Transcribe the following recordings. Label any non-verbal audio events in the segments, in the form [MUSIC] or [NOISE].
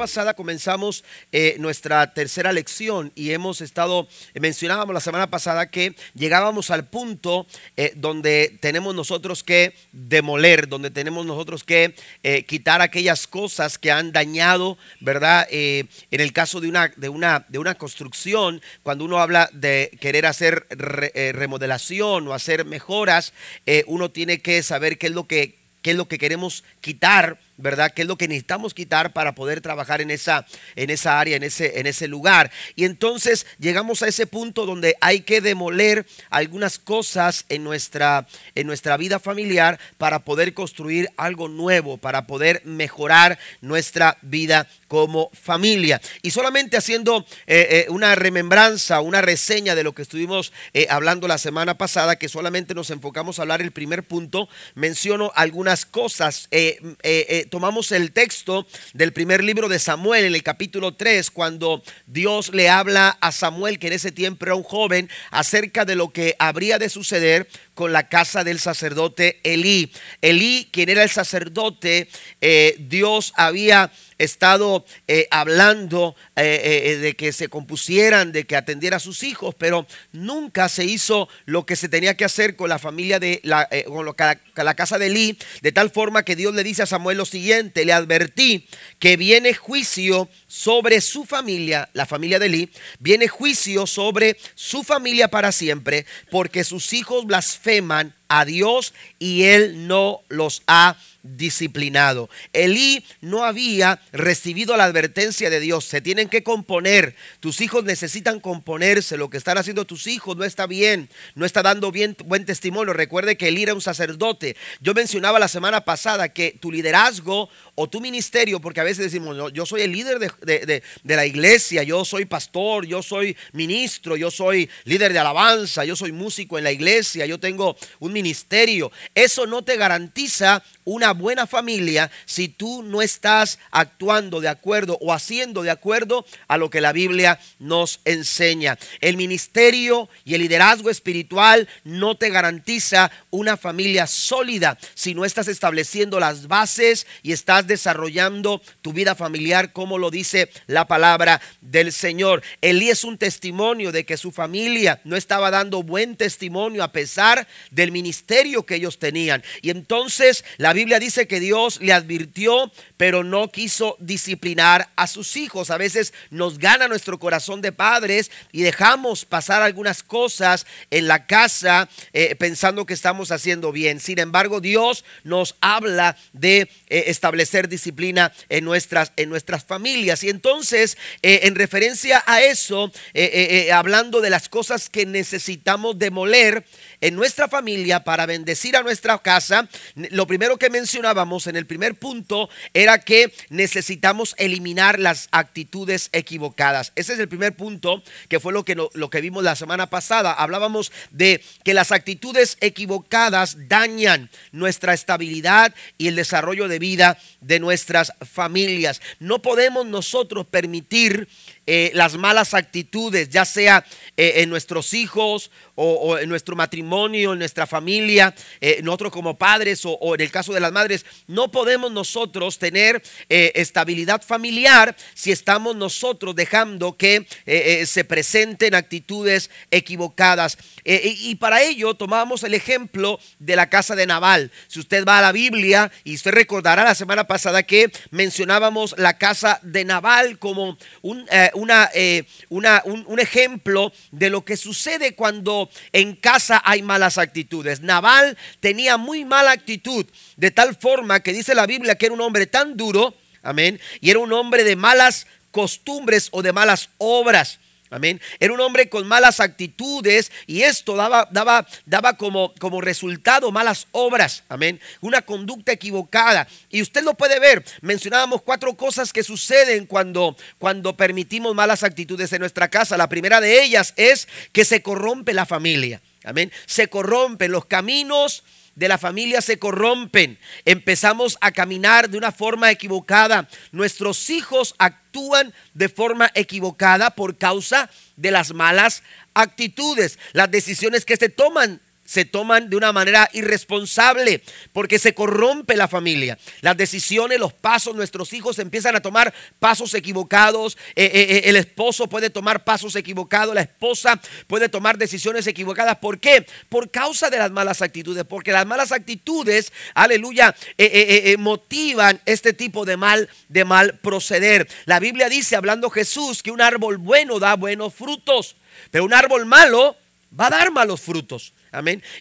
pasada comenzamos eh, nuestra tercera lección y hemos estado, eh, mencionábamos la semana pasada que llegábamos al punto eh, donde tenemos nosotros que demoler, donde tenemos nosotros que quitar aquellas cosas que han dañado, ¿verdad? en el caso de una, de, una, de una construcción, cuando uno habla de querer hacer remodelación o hacer mejoras, uno tiene que saber qué es lo que, qué es lo que queremos quitar ¿verdad? Que es lo que necesitamos quitar para poder trabajar en esa, en esa área, en ese, en ese lugar. Y entonces llegamos a ese punto donde hay que demoler algunas cosas en nuestra, en nuestra vida familiar para poder construir algo nuevo, para poder mejorar nuestra vida como familia. Y solamente haciendo eh, eh, una remembranza, una reseña de lo que estuvimos eh, hablando la semana pasada, que solamente nos enfocamos a hablar el primer punto, menciono algunas cosas tomamos el texto del primer libro de Samuel, en el capítulo 3, cuando Dios le habla a Samuel, que en ese tiempo era un joven, acerca de lo que habría de suceder con la casa del sacerdote Elí. Elí, quien era el sacerdote, eh, Dios había estado eh, hablando eh, de que se compusieran, de que atendiera a sus hijos, pero nunca se hizo lo que se tenía que hacer con la familia de la, con la casa de Elí, de tal forma que Dios le dice a Samuel lo siguiente, le advertí que viene juicio sobre su familia, la familia de Elí, viene juicio sobre su familia para siempre, porque sus hijos blasfeman Teman a Dios y Él no los ha disciplinado. Elí no había recibido la advertencia de Dios. Se tienen que componer. Tus hijos necesitan componerse. Lo que están haciendo tus hijos no está bien. No está dando bien, buen testimonio. Recuerde que Elí era un sacerdote. Yo mencionaba la semana pasada que tu liderazgo o tu ministerio, porque a veces decimos, yo soy el líder de la iglesia, yo soy pastor, yo soy ministro, yo soy líder de alabanza, yo soy músico en la iglesia, yo tengo un ministerio. Eso no te garantiza una buena familia si tú no estás actuando de acuerdo o haciendo de acuerdo a lo que la Biblia nos enseña. El ministerio y el liderazgo espiritual no te garantiza una familia sólida si no estás estableciendo las bases y estás desarrollando tu vida familiar como lo dice la palabra del Señor. Elí es un testimonio de que su familia no estaba dando buen testimonio a pesar del ministerio que ellos tenían. Y entonces la Biblia dice que Dios le advirtió, pero no quiso disciplinar a sus hijos. A veces nos gana nuestro corazón de padres y dejamos pasar algunas cosas en la casa eh, pensando que estamos haciendo bien. Sin embargo, Dios nos habla de eh, establecer disciplina en nuestras, en nuestras familias. Y entonces, eh, en referencia a eso, hablando de las cosas que necesitamos demoler, en nuestra familia para bendecir a nuestra casa, lo primero que mencionábamos en el primer punto era que necesitamos eliminar las actitudes equivocadas. Ese es el primer punto que fue lo que, lo que vimos la semana pasada. Hablábamos de que las actitudes equivocadas dañan nuestra estabilidad y el desarrollo de vida de nuestras familias. No podemos nosotros permitir eh, las malas actitudes, ya sea eh, en nuestros hijos o, en nuestro matrimonio, en nuestra familia, eh, nosotros como padres o, en el caso de las madres, no podemos nosotros tener estabilidad familiar si estamos nosotros dejando que se presenten actitudes equivocadas. y, para ello tomamos el ejemplo de la casa de Naval. Si usted va a la Biblia y usted recordará la semana pasada que mencionábamos la casa de Naval como un una, eh, un, ejemplo de lo que sucede cuando en casa hay malas actitudes. Naval tenía muy mala actitud, de tal forma que dice la Biblia que era un hombre tan duro, amén, y era un hombre de malas costumbres o de malas obras. Amén. Era un hombre con malas actitudes y esto daba, daba, daba como, como resultado malas obras. Amén. Una conducta equivocada. Y usted lo puede ver. Mencionábamos cuatro cosas que suceden cuando, cuando permitimos malas actitudes en nuestra casa. La primera de ellas es que se corrompe la familia. Amén. Se corrompen los caminos, de la familia se corrompen, empezamos a caminar de una forma equivocada, nuestros hijos actúan de forma equivocada por causa de las malas actitudes, las decisiones que se toman se toman de una manera irresponsable porque se corrompe la familia. Las decisiones, los pasos, nuestros hijos empiezan a tomar pasos equivocados. Eh, eh, eh, el esposo puede tomar pasos equivocados, la esposa puede tomar decisiones equivocadas. ¿Por qué? Por causa de las malas actitudes, porque las malas actitudes, aleluya, motivan este tipo de mal, de mal proceder. La Biblia dice, hablando Jesús, que un árbol bueno da buenos frutos, pero un árbol malo va a dar malos frutos.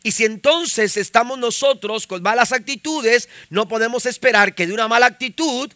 Y si entonces estamos nosotros con malas actitudes, no podemos esperar que de una mala actitud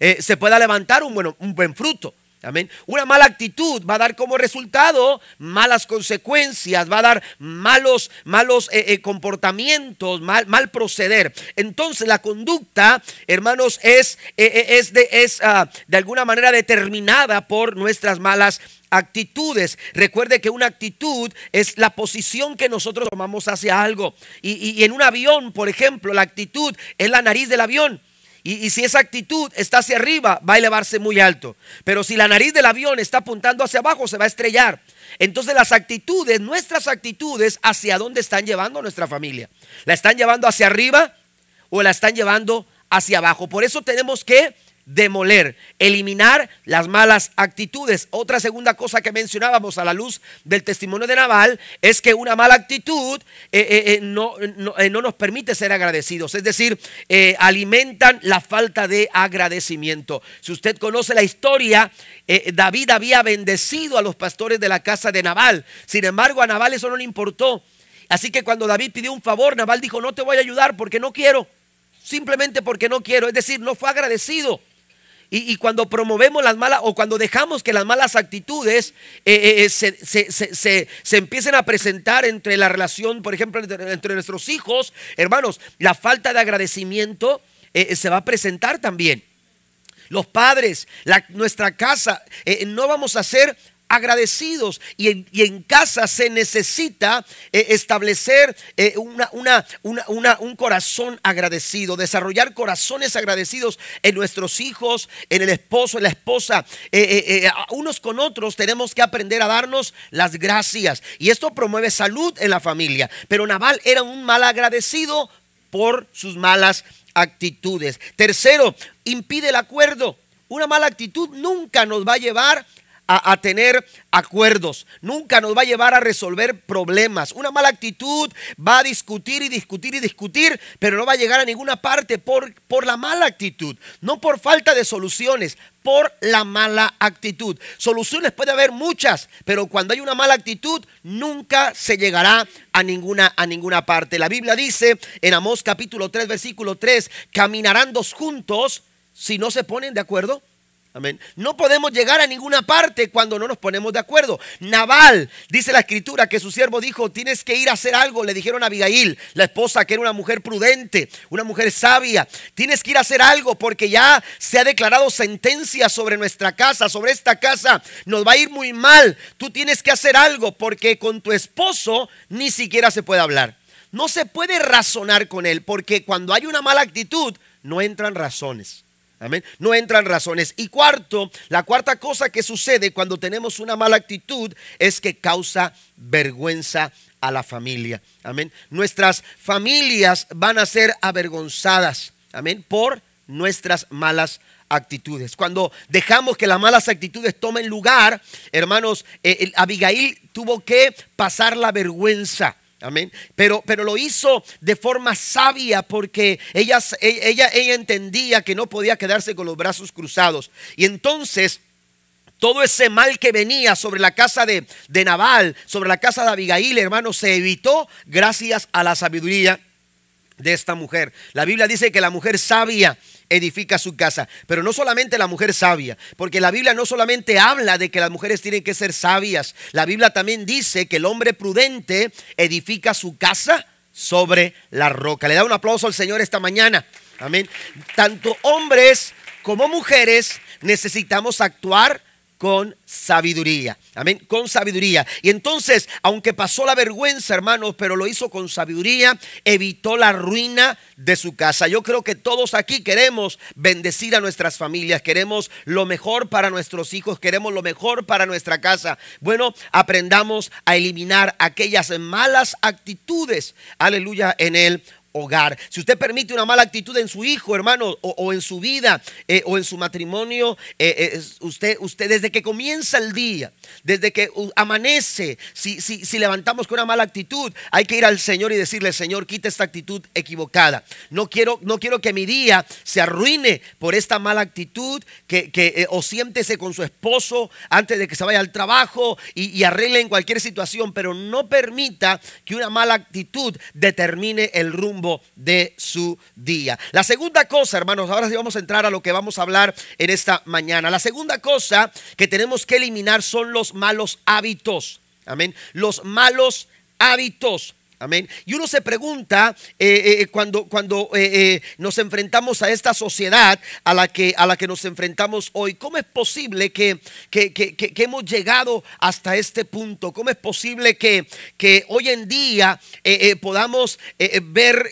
eh, se pueda levantar un, bueno, un buen fruto. Amén. Una mala actitud va a dar como resultado malas consecuencias, va a dar malos, malos eh, eh, comportamientos, mal, mal, proceder. Entonces la conducta, hermanos, es, es, de, ah, de alguna manera determinada por nuestras malas actitudes. Recuerde que una actitud es la posición que nosotros tomamos hacia algo. Y, en un avión, por ejemplo, la actitud es la nariz del avión. Y, y, si esa actitud está hacia arriba, va a elevarse muy alto. Pero si la nariz del avión está apuntando hacia abajo, se va a estrellar. Entonces las actitudes, nuestras actitudes, hacia dónde están llevando nuestra familia. ¿La están llevando hacia arriba o la están llevando hacia abajo? Por eso tenemos que demoler, eliminar las malas actitudes. Otra segunda cosa que mencionábamos a la luz del testimonio de Naval es que una mala actitud eh, eh, eh, no, no, no, nos permite ser agradecidos, es decir, alimentan la falta de agradecimiento. Si usted conoce la historia, David había bendecido a los pastores de la casa de Naval, sin embargo a Naval eso no le importó. Así que cuando David pidió un favor, Naval dijo, no te voy a ayudar porque no quiero, simplemente porque no quiero, es decir, no fue agradecido. Y, cuando promovemos las malas o cuando dejamos que las malas actitudes eh, eh, eh, se, empiecen a presentar entre la relación, por ejemplo, entre, nuestros hijos, hermanos, la falta de agradecimiento se va a presentar también. Los padres, la, nuestra casa, no vamos a ser agradecidos. Y en, casa se necesita eh, establecer eh, una, un corazón agradecido, desarrollar corazones agradecidos en nuestros hijos, en el esposo, en la esposa. Eh, unos con otros tenemos que aprender a darnos las gracias. Y esto promueve salud en la familia. Pero Naval era un mal agradecido por sus malas actitudes. Tercero, impide el acuerdo. Una mala actitud nunca nos va a llevar a, tener acuerdos, nunca nos va a llevar a resolver problemas. Una mala actitud va a discutir y discutir y discutir, pero no va a llegar a ninguna parte por, por la mala actitud, no por falta de soluciones, por la mala actitud. Soluciones puede haber muchas, pero cuando hay una mala actitud, nunca se llegará a ninguna, a ninguna parte. La Biblia dice en Amós capítulo 3, versículo 3, caminarán dos juntos si no se ponen de acuerdo. No podemos llegar a ninguna parte cuando no nos ponemos de acuerdo. Naval, dice la escritura, que su siervo dijo, tienes que ir a hacer algo. Le dijeron a Abigail, la esposa, que era una mujer prudente, una mujer sabia. Tienes que ir a hacer algo porque ya se ha declarado sentencia sobre nuestra casa, sobre esta casa. Nos va a ir muy mal. Tú tienes que hacer algo porque con tu esposo ni siquiera se puede hablar. No se puede razonar con él porque cuando hay una mala actitud, no entran razones. Amén. No entran razones. Y cuarto, la cuarta cosa que sucede cuando tenemos una mala actitud es que causa vergüenza a la familia. Amén. Nuestras familias van a ser avergonzadas. Amén. Por nuestras malas actitudes. Cuando dejamos que las malas actitudes tomen lugar, hermanos, eh, Abigail tuvo que pasar la vergüenza. Pero, pero lo hizo de forma sabia porque ella, e, ella, ella entendía que no podía quedarse con los brazos cruzados. Y entonces todo ese mal que venía sobre la casa de, de Nabal, sobre la casa de Abigail, hermano, se evitó gracias a la sabiduría de esta mujer. La Biblia dice que la mujer sabia edifica su casa. Pero no solamente la mujer sabia, porque la Biblia no solamente habla de que las mujeres tienen que ser sabias, la Biblia también dice que el hombre prudente edifica su casa sobre la roca. Le da un aplauso al Señor esta mañana. Amén. Tanto hombres como mujeres necesitamos actuar con sabiduría. Amén, con sabiduría. Y entonces, aunque pasó la vergüenza, hermanos, pero lo hizo con sabiduría, evitó la ruina de su casa. Yo creo que todos aquí queremos bendecir a nuestras familias, queremos lo mejor para nuestros hijos, queremos lo mejor para nuestra casa. Bueno, aprendamos a eliminar aquellas malas actitudes, aleluya, en él hogar. Si usted permite una mala actitud en su hijo, hermano, o, en su vida, eh, o en su matrimonio, eh, eh, usted, usted, desde que comienza el día, desde que uh, amanece, si, si, si levantamos con una mala actitud, hay que ir al Señor y decirle, Señor, quita esta actitud equivocada. No quiero, no quiero que mi día se arruine por esta mala actitud, que, o siéntese con su esposo antes de que se vaya al trabajo y arregle en cualquier situación, pero no permita que una mala actitud determine el rumbo de su día. La segunda cosa, hermanos, ahora sí vamos a entrar a lo que vamos a hablar en esta mañana. La segunda cosa que tenemos que eliminar son los malos hábitos. Amén. Los malos hábitos. Y uno se pregunta eh, eh, eh, cuando, cuando nos enfrentamos a esta sociedad a la que, a la que nos enfrentamos hoy, ¿cómo es posible que, hemos llegado hasta este punto? ¿Cómo es posible que, hoy en día podamos ver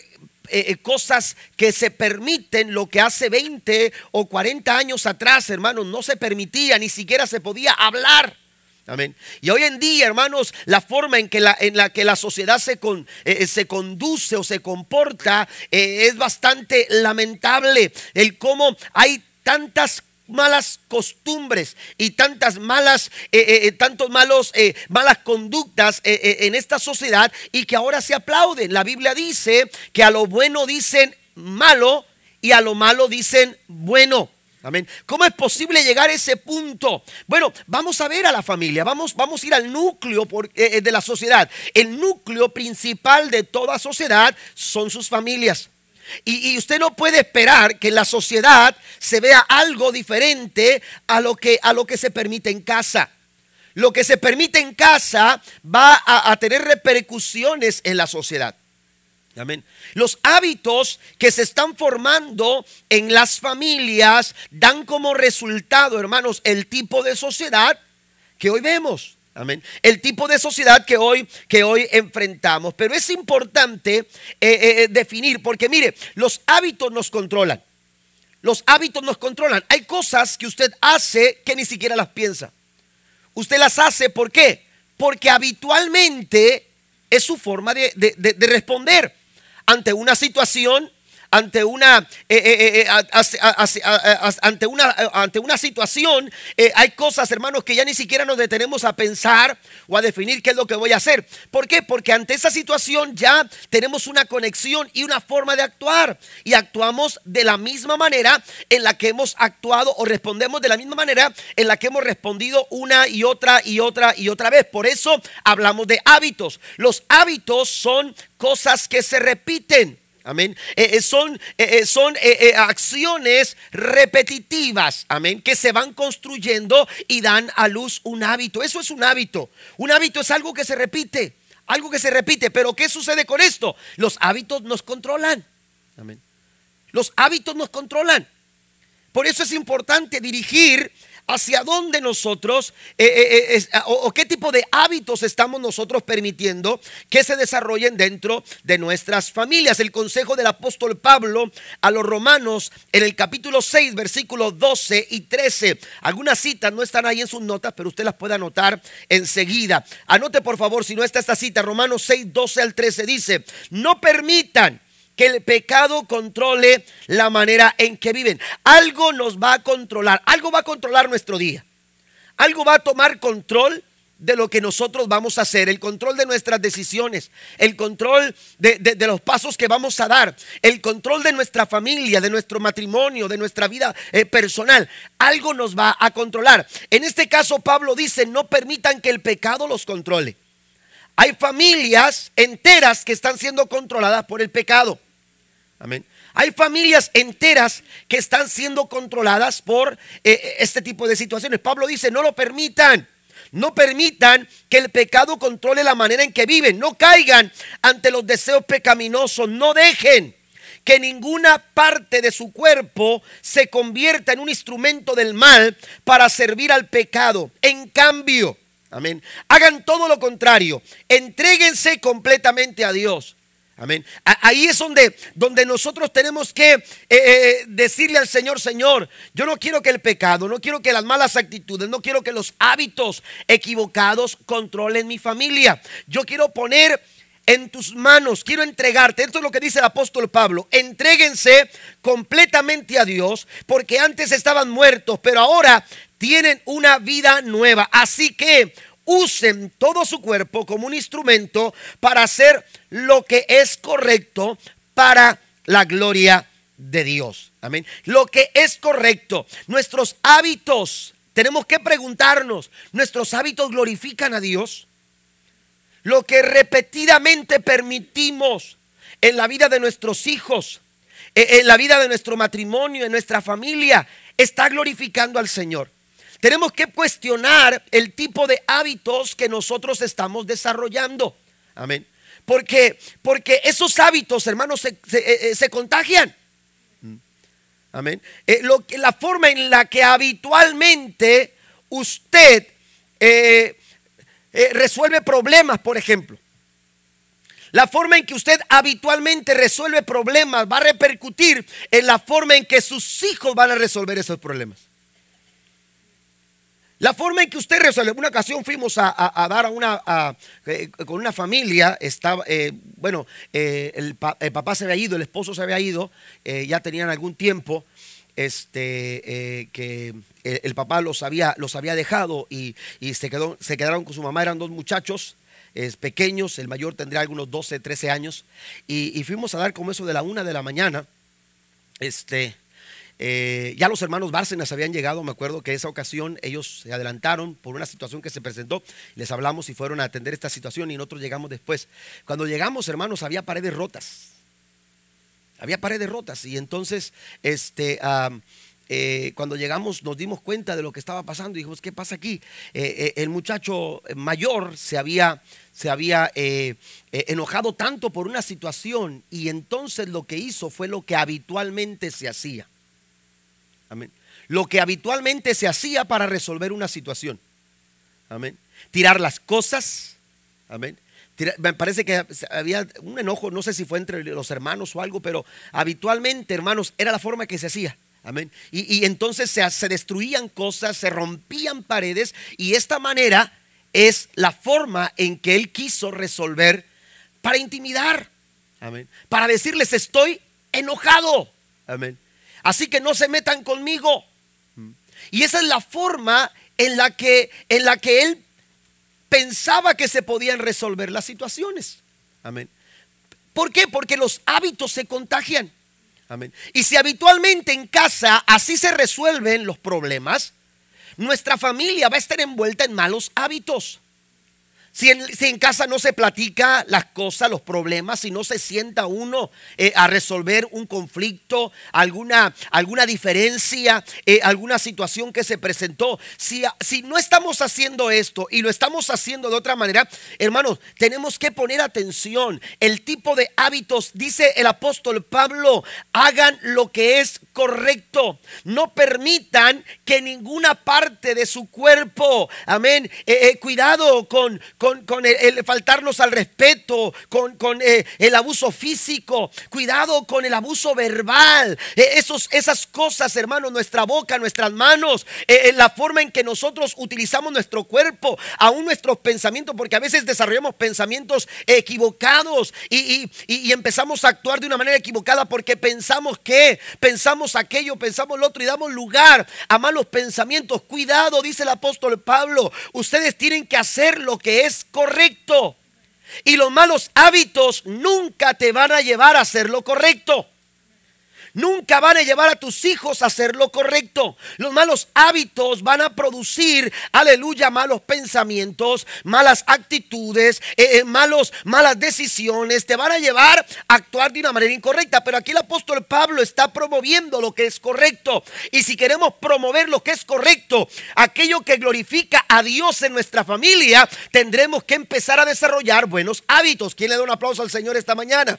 cosas que se permiten lo que hace 20 o 40 años atrás, hermanos, no se permitía, ni siquiera se podía hablar. Y hoy en día, hermanos, la forma en que la, en la, que la sociedad se, eh, eh, se conduce o se comporta eh, es bastante lamentable. El cómo hay tantas malas costumbres y tantas malas, tantos malos, malas conductas en esta sociedad y que ahora se aplauden. La Biblia dice que a lo bueno dicen malo y a lo malo dicen bueno. ¿Cómo es posible llegar a ese punto? Bueno, vamos a ver a la familia, vamos, vamos a ir al núcleo eh, eh, de la sociedad. El núcleo principal de toda sociedad son sus familias. Y, usted no puede esperar que en la sociedad se vea algo diferente a lo que, a lo que se permite en casa. Lo que se permite en casa va a tener repercusiones en la sociedad. Amén. Los hábitos que se están formando en las familias dan como resultado, hermanos, el tipo de sociedad que hoy vemos. Amén. El tipo de sociedad que hoy, que hoy enfrentamos. Pero es importante eh, eh, eh, definir, porque mire, los hábitos nos controlan. Los hábitos nos controlan. Hay cosas que usted hace que ni siquiera las piensa. Usted las hace, ¿por qué? Porque habitualmente es su forma de responder ante una situación ante una, ante una situación, eh, hay cosas, hermanos, que ya ni siquiera nos detenemos a pensar o a definir qué es lo que voy a hacer. ¿Por qué? Porque ante esa situación ya tenemos una conexión y una forma de actuar. Y actuamos de la misma manera en la que hemos actuado o respondemos de la misma manera en la que hemos respondido una y otra y otra y otra vez. Por eso hablamos de hábitos. Los hábitos son cosas que se repiten. Amén. Eh, eh, son eh, son acciones repetitivas, amén, que se van construyendo y dan a luz un hábito. Eso es un hábito. Un hábito es algo que se repite, algo que se repite. Pero ¿qué sucede con esto? Los hábitos nos controlan. Amén. Los hábitos nos controlan. Por eso es importante dirigir hacia dónde nosotros eh, eh, eh, ah, o, qué tipo de hábitos estamos nosotros permitiendo que se desarrollen dentro de nuestras familias. El consejo del apóstol Pablo a los romanos en el capítulo 6, versículos 12 y 13. Algunas citas no están ahí en sus notas, pero usted las puede anotar enseguida. Anote por favor, si no está esta cita, Romanos 6, 12 al 13 dice, no permitan que el pecado controle la manera en que viven. Algo nos va a controlar, algo va a controlar nuestro día. Algo va a tomar control de lo que nosotros vamos a hacer, el control de nuestras decisiones, el control de, los pasos que vamos a dar, el control de nuestra familia, de nuestro matrimonio, de nuestra vida eh, personal. Algo nos va a controlar. En este caso, Pablo dice, no permitan que el pecado los controle. Hay familias enteras que están siendo controladas por el pecado. Amén. Hay familias enteras que están siendo controladas por eh, eh, este tipo de situaciones. Pablo dice, no lo permitan. No permitan que el pecado controle la manera en que viven. No caigan ante los deseos pecaminosos. No dejen que ninguna parte de su cuerpo se convierta en un instrumento del mal para servir al pecado. En cambio, Amén. Hagan todo lo contrario. Entréguense completamente a Dios. Amén. Ahí es donde, donde nosotros tenemos que eh, eh, decirle al Señor, Señor, yo no quiero que el pecado, no quiero que las malas actitudes, no quiero que los hábitos equivocados controlen mi familia. Yo quiero poner en tus manos, quiero entregarte. Esto es lo que dice el apóstol Pablo. Entréguense completamente a Dios, porque antes estaban muertos, pero ahora tienen una vida nueva. Así que usen todo su cuerpo como un instrumento para hacer lo que es correcto para la gloria de Dios. Amén. Lo que es correcto, nuestros hábitos, tenemos que preguntarnos, ¿nuestros hábitos glorifican a Dios? Lo que repetidamente permitimos en la vida de nuestros hijos, e-, en la vida de nuestro matrimonio, en nuestra familia, está glorificando al Señor. Tenemos que cuestionar el tipo de hábitos que nosotros estamos desarrollando. Amén. Porque, porque esos hábitos, hermanos, se, eh, eh, contagian. Mm. Amén. Eh, la forma en la que habitualmente usted resuelve problemas, por ejemplo. La forma en que usted habitualmente resuelve problemas va a repercutir en la forma en que sus hijos van a resolver esos problemas. La forma en que usted resuelve, una ocasión fuimos a, dar a una, eh, con una familia, estaba, eh, bueno, eh, el, papá se había ido, el esposo se había ido, ya tenían algún tiempo, este, que el, papá los había, los había dejado y, se, quedó, se quedaron con su mamá, eran dos muchachos, pequeños, el mayor tendría algunos 12, 13 años, y, y, fuimos a dar como eso de la una de la mañana, este, eh, ya los hermanos Bárcenas habían llegado, me acuerdo que esa ocasión ellos se adelantaron por una situación que se presentó, les hablamos y fueron a atender esta situación y nosotros llegamos después. Cuando llegamos, hermanos, había paredes rotas. Había paredes rotas y entonces, este... Eh, cuando llegamos nos dimos cuenta de lo que estaba pasando y dijimos, ¿qué pasa aquí? Eh, el muchacho mayor se había, se había enojado tanto por una situación y entonces lo que hizo fue lo que habitualmente se hacía. Lo que habitualmente se hacía para resolver una situación. Amén. Tirar las cosas. Amén. me parece que había un enojo, no sé si fue entre los hermanos o algo, pero habitualmente, hermanos, era la forma que se hacía. Amén. Y, entonces se, se destruían cosas, se rompían paredes, y esta manera es la forma en que él quiso resolver para intimidar. Amén. Para decirles, estoy enojado. Amén. Así que no se metan conmigo. Y esa es la forma en la que, en la que él pensaba que se podían resolver las situaciones. Amén. ¿Por qué? Porque los hábitos se contagian. Amén. Y si habitualmente en casa así se resuelven los problemas, nuestra familia va a estar envuelta en malos hábitos. Si en, casa no se platica las cosas, los problemas, si no se sienta uno eh, a resolver un conflicto, alguna, alguna diferencia, eh, alguna situación que se presentó, si, no estamos haciendo esto y lo estamos haciendo de otra manera, hermanos, tenemos que poner atención. El tipo de hábitos, dice el apóstol Pablo, hagan lo que es correcto. No permitan que ninguna parte de su cuerpo, amén, eh, cuidado con con, el, faltarnos al respeto, con, eh, el abuso físico, cuidado con el abuso verbal, eh, esos, esas cosas, hermanos, nuestra boca, nuestras manos, eh, la forma en que nosotros utilizamos nuestro cuerpo, aún nuestros pensamientos, porque a veces desarrollamos pensamientos equivocados y, y empezamos a actuar de una manera equivocada porque pensamos que, pensamos aquello, pensamos lo otro y damos lugar a malos pensamientos. Cuidado, dice el apóstol Pablo, ustedes tienen que hacer lo que es correcto. Y los malos hábitos nunca te van a llevar a hacer lo correcto. Nunca van a llevar a tus hijos a hacer lo correcto. Los malos hábitos van a producir, aleluya, malos pensamientos, malas actitudes, eh, eh, malos, malas decisiones. Te van a llevar a actuar de una manera incorrecta. Pero aquí el apóstol Pablo está promoviendo lo que es correcto. Y si queremos promover lo que es correcto, aquello que glorifica a Dios en nuestra familia, tendremos que empezar a desarrollar buenos hábitos. ¿Quién le da un aplauso al Señor esta mañana?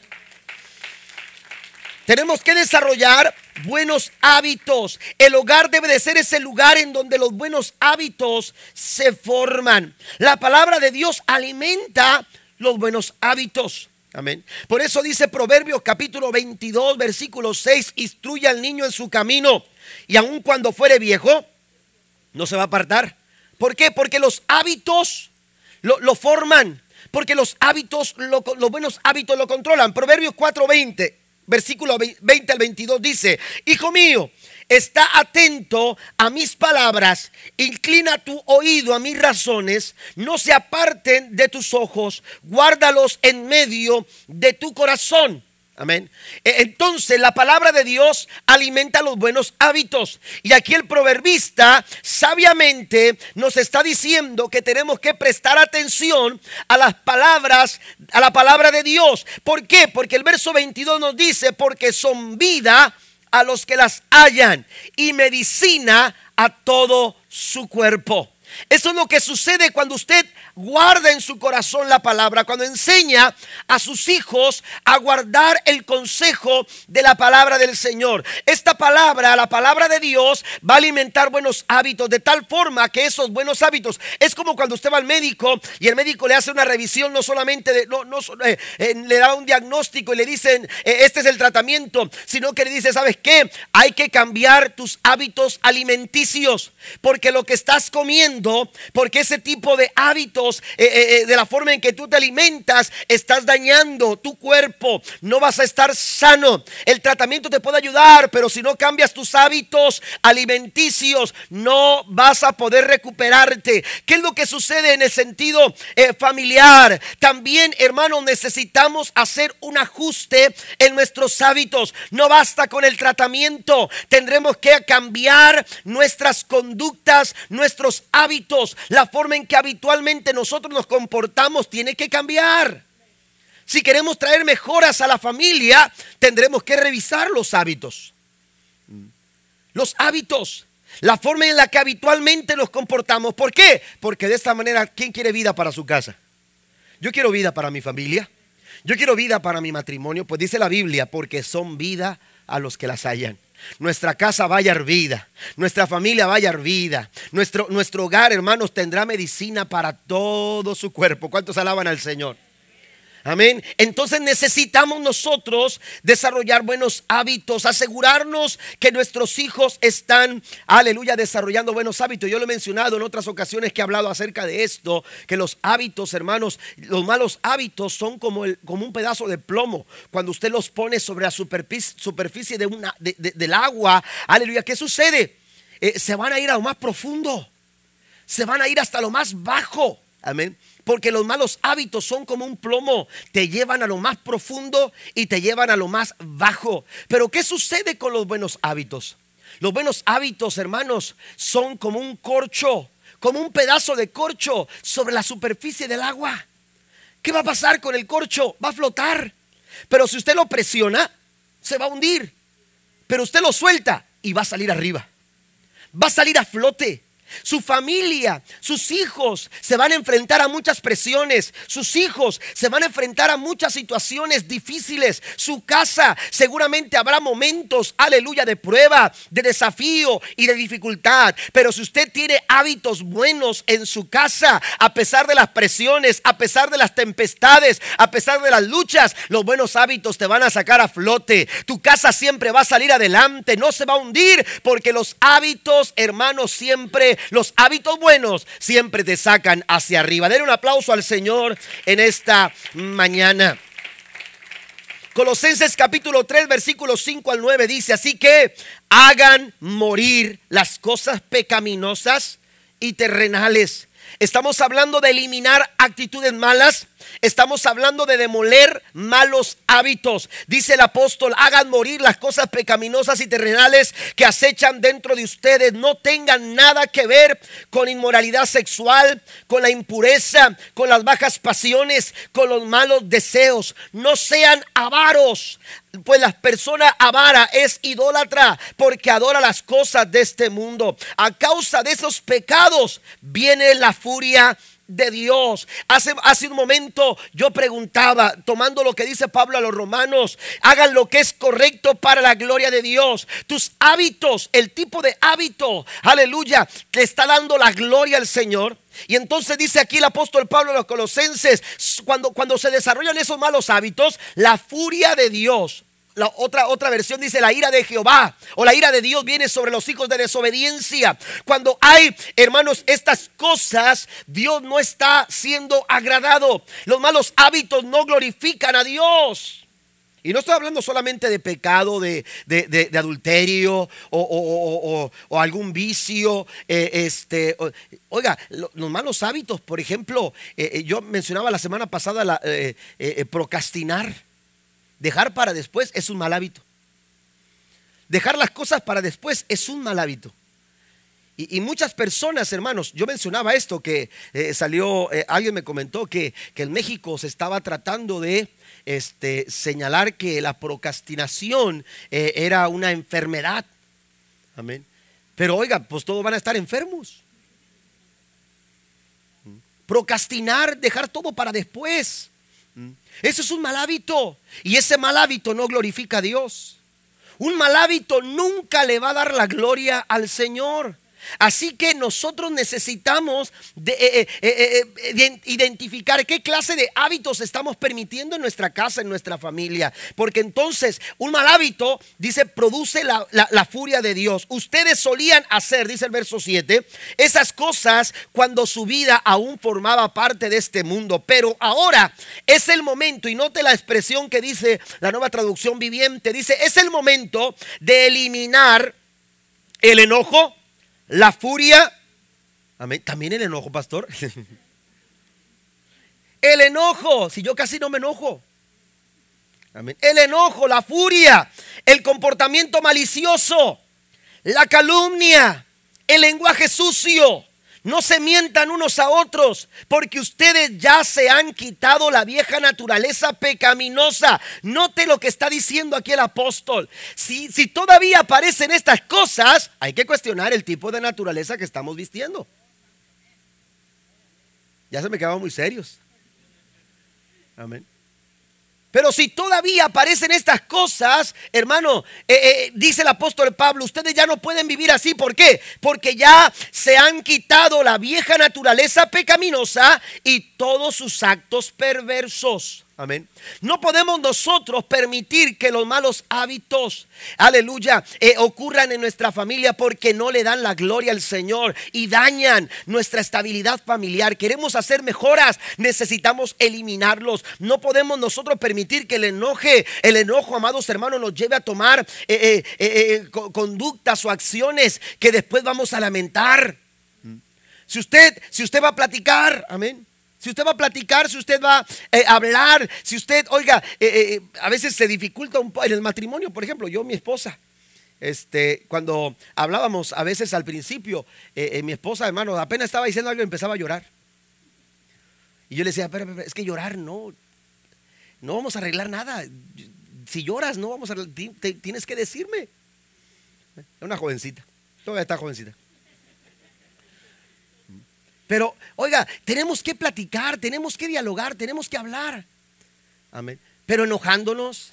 Tenemos que desarrollar buenos hábitos. El hogar debe de ser ese lugar en donde los buenos hábitos se forman. La palabra de Dios alimenta los buenos hábitos. Amén. Por eso dice Proverbios capítulo 22, versículo 6, instruye al niño en su camino y aun cuando fuere viejo, no se va a apartar. ¿Por qué? Porque los hábitos lo, forman, porque los hábitos, los buenos hábitos lo controlan. Proverbios 4:20 versículo 20 al 22 dice, Hijo mío, está atento a mis palabras, inclina tu oído a mis razones, no se aparten de tus ojos, guárdalos en medio de tu corazón Amén. E, entonces la palabra de Dios alimenta los buenos hábitos. Y aquí el proverbista sabiamente nos está diciendo que tenemos que prestar atención a las palabras, a la palabra de Dios. ¿Por qué? Porque el verso 22 nos dice, porque son vida a los que las hallan y medicina a todo su cuerpo. Eso es lo que sucede cuando usted guarda en su corazón la palabra, cuando enseña a sus hijos a guardar el consejo de la palabra del Señor. Esta palabra, la palabra de Dios, va a alimentar buenos hábitos de tal forma que esos buenos hábitos es como cuando usted va al médico y el médico le hace una revisión, no solamente eh, eh, le da un diagnóstico y le dice eh, este es el tratamiento, sino que le dice, ¿sabes qué? Hay que cambiar tus hábitos alimenticios porque lo que estás comiendo porque ese tipo de hábitos, eh, eh, eh, de la forma en que tú te alimentas, estás dañando tu cuerpo, no vas a estar sano. El tratamiento te puede ayudar, pero si no cambias tus hábitos alimenticios, no vas a poder recuperarte. ¿Qué es lo que sucede en el sentido familiar? También, hermanos, necesitamos hacer un ajuste en nuestros hábitos. No basta con el tratamiento, tendremos que cambiar nuestras conductas, nuestros hábitos la forma en que habitualmente nosotros nos comportamos tiene que cambiar. Si queremos traer mejoras a la familia, tendremos que revisar los hábitos. Los hábitos, la forma en la que habitualmente nos comportamos. ¿Por qué? Porque de esta manera, ¿quién quiere vida para su casa? Yo quiero vida para mi familia. Yo quiero vida para mi matrimonio. Pues dice la Biblia, porque son vida a los que las hallan. Nuestra casa vaya hervida, nuestra familia vaya hervida, nuestro, nuestro hogar, hermanos, tendrá medicina para todo su cuerpo. ¿Cuántos alaban al Señor? Amén. Entonces necesitamos nosotros desarrollar buenos hábitos, asegurarnos que nuestros hijos están, aleluya, desarrollando buenos hábitos. Yo lo he mencionado en otras ocasiones que he hablado acerca de esto, que los hábitos, hermanos, los malos hábitos son como, el, como un pedazo de plomo. Cuando usted los pone sobre la superficie, de una, del agua, aleluya, ¿qué sucede? Eh, se van a ir a lo más profundo, se van a ir hasta lo más bajo. Amén. Porque los malos hábitos son como un plomo, te llevan a lo más profundo y te llevan a lo más bajo. Pero ¿qué sucede con los buenos hábitos? Los buenos hábitos, hermanos, son como un corcho, como un pedazo de corcho sobre la superficie del agua. ¿Qué va a pasar con el corcho? Va a flotar. Pero si usted lo presiona, se va a hundir. Pero usted lo suelta y va a salir arriba. Va a salir a flote. Su familia, sus hijos se van a enfrentar a muchas presiones. Sus hijos se van a enfrentar a muchas situaciones difíciles. Su casa seguramente habrá momentos, aleluya, de prueba, de desafío y de dificultad. Pero si usted tiene hábitos buenos en su casa, a pesar de las presiones, a pesar de las tempestades, a pesar de las luchas, los buenos hábitos te van a sacar a flote. Tu casa siempre va a salir adelante, no se va a hundir porque los hábitos, hermanos, siempre los hábitos buenos siempre te sacan hacia arriba. Den un aplauso al Señor en esta mañana. Colosenses capítulo 3, versículos 5 al 9 dice, así que hagan morir las cosas pecaminosas y terrenales Estamos hablando de eliminar actitudes malas. Estamos hablando de demoler malos hábitos. Dice el apóstol, hagan morir las cosas pecaminosas y terrenales que acechan dentro de ustedes. No tengan nada que ver con inmoralidad sexual, con la impureza, con las bajas pasiones, con los malos deseos. No sean avaros pues la persona avara es idólatra porque adora las cosas de este mundo. A causa de esos pecados viene la furia de Dios. Hace, hace un momento yo preguntaba, tomando lo que dice Pablo a los romanos, hagan lo que es correcto para la gloria de Dios. Tus hábitos, el tipo de hábito, aleluya, que está dando la gloria al Señor. Y entonces dice aquí el apóstol Pablo a los colosenses, cuando, cuando se desarrollan esos malos hábitos, la furia de Dios la otra, otra versión dice la ira de Jehová o la ira de Dios viene sobre los hijos de desobediencia. Cuando hay, hermanos, estas cosas, Dios no está siendo agradado. Los malos hábitos no glorifican a Dios. Y no estoy hablando solamente de pecado, de, adulterio o, algún vicio. Eh, este, oiga, los malos hábitos, por ejemplo, eh, eh, yo mencionaba la semana pasada la, procrastinar, dejar para después es un mal hábito. Dejar las cosas para después es un mal hábito. Y, muchas personas, hermanos, yo mencionaba esto, que salió, alguien me comentó que, que en México se estaba tratando de este, señalar que la procrastinación eh, era una enfermedad. Amén. Pero oiga, pues todos van a estar enfermos. Procrastinar, dejar todo para después. Eso es un mal hábito. Y ese mal hábito no glorifica a Dios. Un mal hábito nunca le va a dar la gloria al Señor. Así que nosotros necesitamos eh, eh, eh, identificar qué clase de hábitos estamos permitiendo en nuestra casa, en nuestra familia. Porque entonces un mal hábito, dice, produce la, la furia de Dios. Ustedes solían hacer, dice el verso 7, esas cosas cuando su vida aún formaba parte de este mundo. Pero ahora es el momento, y note la expresión que dice la nueva traducción viviente, dice, es el momento de eliminar el enojo la furia, amén, también el enojo, pastor. [LAUGHS] El enojo, si yo casi no me enojo. El enojo, la furia, el comportamiento malicioso, la calumnia, el lenguaje sucio, no se mientan unos a otros, porque ustedes ya se han quitado la vieja naturaleza pecaminosa. Note lo que está diciendo aquí el apóstol. Si, todavía aparecen estas cosas, hay que cuestionar el tipo de naturaleza que estamos vistiendo. Ya se me quedaban muy serios. Amén. Pero si todavía aparecen estas cosas, hermano, eh, eh, dice el apóstol Pablo, ustedes ya no pueden vivir así. ¿Por qué? Porque ya se han quitado la vieja naturaleza pecaminosa y todos sus actos perversos. Amén. No podemos nosotros permitir que los malos hábitos, aleluya, eh, ocurran en nuestra familia porque no le dan la gloria al Señor y dañan nuestra estabilidad familiar. Queremos hacer mejoras, necesitamos eliminarlos. No podemos nosotros permitir que el enoje, el enojo, amados hermanos, nos lleve a tomar eh, eh, conductas o acciones que después vamos a lamentar. Mm. Si usted, si usted va a platicar, amén si usted va a platicar, si usted va eh, a hablar, si usted, oiga, eh, eh, a veces se dificulta un poco en el matrimonio, por ejemplo, yo, mi esposa. Este, cuando hablábamos a veces al principio, mi esposa, hermano, apenas estaba diciendo algo empezaba a llorar. Y yo le decía, espera, es que llorar no, no vamos a arreglar nada. Si lloras, no vamos a arreglar, tienes que decirme. Una jovencita, todavía está jovencita. Pero, oiga, tenemos que platicar, tenemos que dialogar, tenemos que hablar. Amén. Pero enojándonos,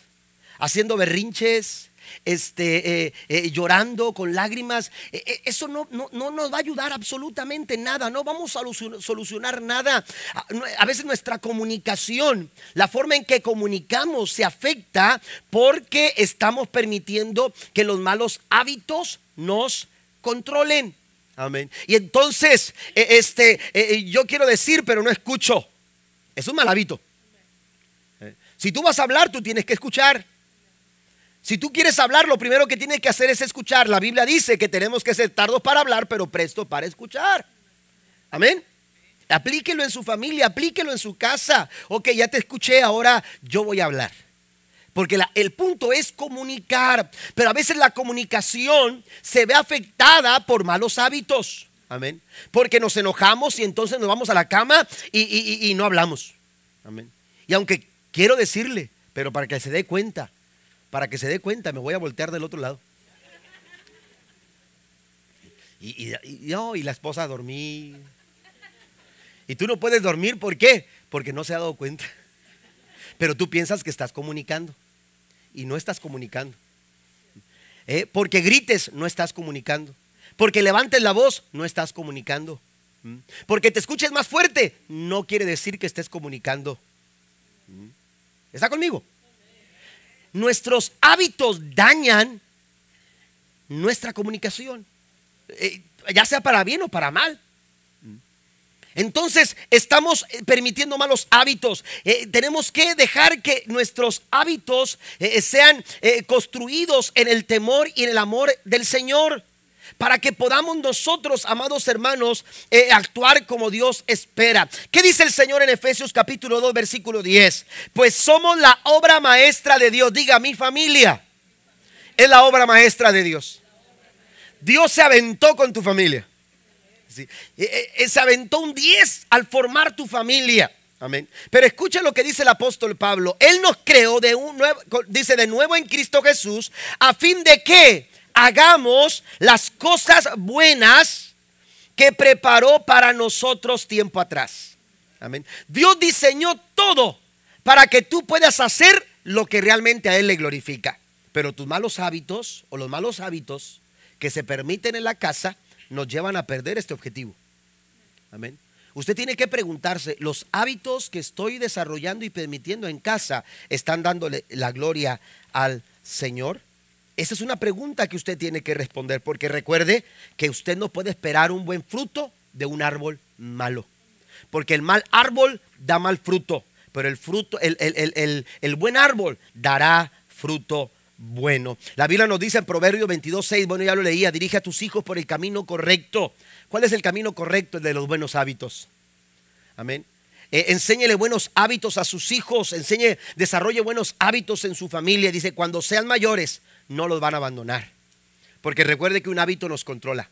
haciendo berrinches, este, eh, eh, llorando con lágrimas, eh, eso no, no, nos va a ayudar absolutamente nada, no vamos a solucionar nada. Ah, a veces nuestra comunicación, la forma en que comunicamos se afecta porque estamos permitiendo que los malos hábitos nos controlen. Amén. Y entonces, e, este, e, e, yo quiero decir, pero no escucho. Es un mal hábito. Eh, si tú vas a hablar, tú tienes que escuchar. Si tú quieres hablar, lo primero que tienes que hacer es escuchar. La Biblia dice que tenemos que ser tardos para hablar, pero presto para escuchar. Amén. Aplíquelo en su familia, aplíquelo en su casa. Ok, ya te escuché, ahora yo voy a hablar. Porque el punto es comunicar. Pero a veces la comunicación se ve afectada por malos hábitos. Amén. Porque nos enojamos y entonces nos vamos a la cama y, no hablamos. Amén. Y aunque quiero decirle, pero para que se dé cuenta, para que se dé cuenta, me voy a voltear del otro lado. Y, y, y oh, la esposa dormí. Y tú no puedes dormir, ¿por qué? Porque no se ha dado cuenta. Pero tú piensas que estás comunicando y no estás comunicando. ¿Eh? Porque grites, no estás comunicando. Porque levantes la voz, no estás comunicando. ¿Mm? Porque te escuches más fuerte, no quiere decir que estés comunicando. ¿Mm? ¿Está conmigo? Nuestros hábitos dañan nuestra comunicación, eh, ya sea para bien o para mal. Entonces estamos eh, permitiendo malos hábitos. Eh, tenemos que dejar que nuestros hábitos eh, sean construidos en el temor y en el amor del Señor. Para que podamos nosotros, amados hermanos, actuar como Dios espera. ¿Qué dice el Señor en Efesios capítulo 2, versículo 10? Pues somos la obra maestra de Dios. Diga, mi familia es la obra maestra de Dios. Dios se aventó con tu familia. Eh, eh, eh, se aventó un 10 al formar tu familia. Amén. Pero escucha lo que dice el apóstol Pablo. Él nos creó de nuevo, dice de nuevo en Cristo Jesús, a fin de que hagamos las cosas buenas que preparó para nosotros tiempo atrás. Amén. Dios diseñó todo para que tú puedas hacer lo que realmente a Él le glorifica. Pero tus malos hábitos o los malos hábitos que se permiten en la casa nos llevan a perder este objetivo. Amén. Usted tiene que preguntarse, ¿los hábitos que estoy desarrollando y permitiendo en casa están dándole la gloria al Señor? Esa es una pregunta que usted tiene que responder, porque recuerde que usted no puede esperar un buen fruto de un árbol malo, porque el mal árbol da mal fruto, pero el fruto, el, el buen árbol dará fruto bueno. La Biblia nos dice en Proverbios 22, bueno, ya lo leía, dirige a tus hijos por el camino correcto. ¿Cuál es el camino correcto? El de los buenos hábitos. Amén. Eh, enséñele buenos hábitos a sus hijos, enseñe, desarrolle buenos hábitos en su familia. Dice, cuando sean mayores, no los van a abandonar. Porque recuerde que un hábito nos controla.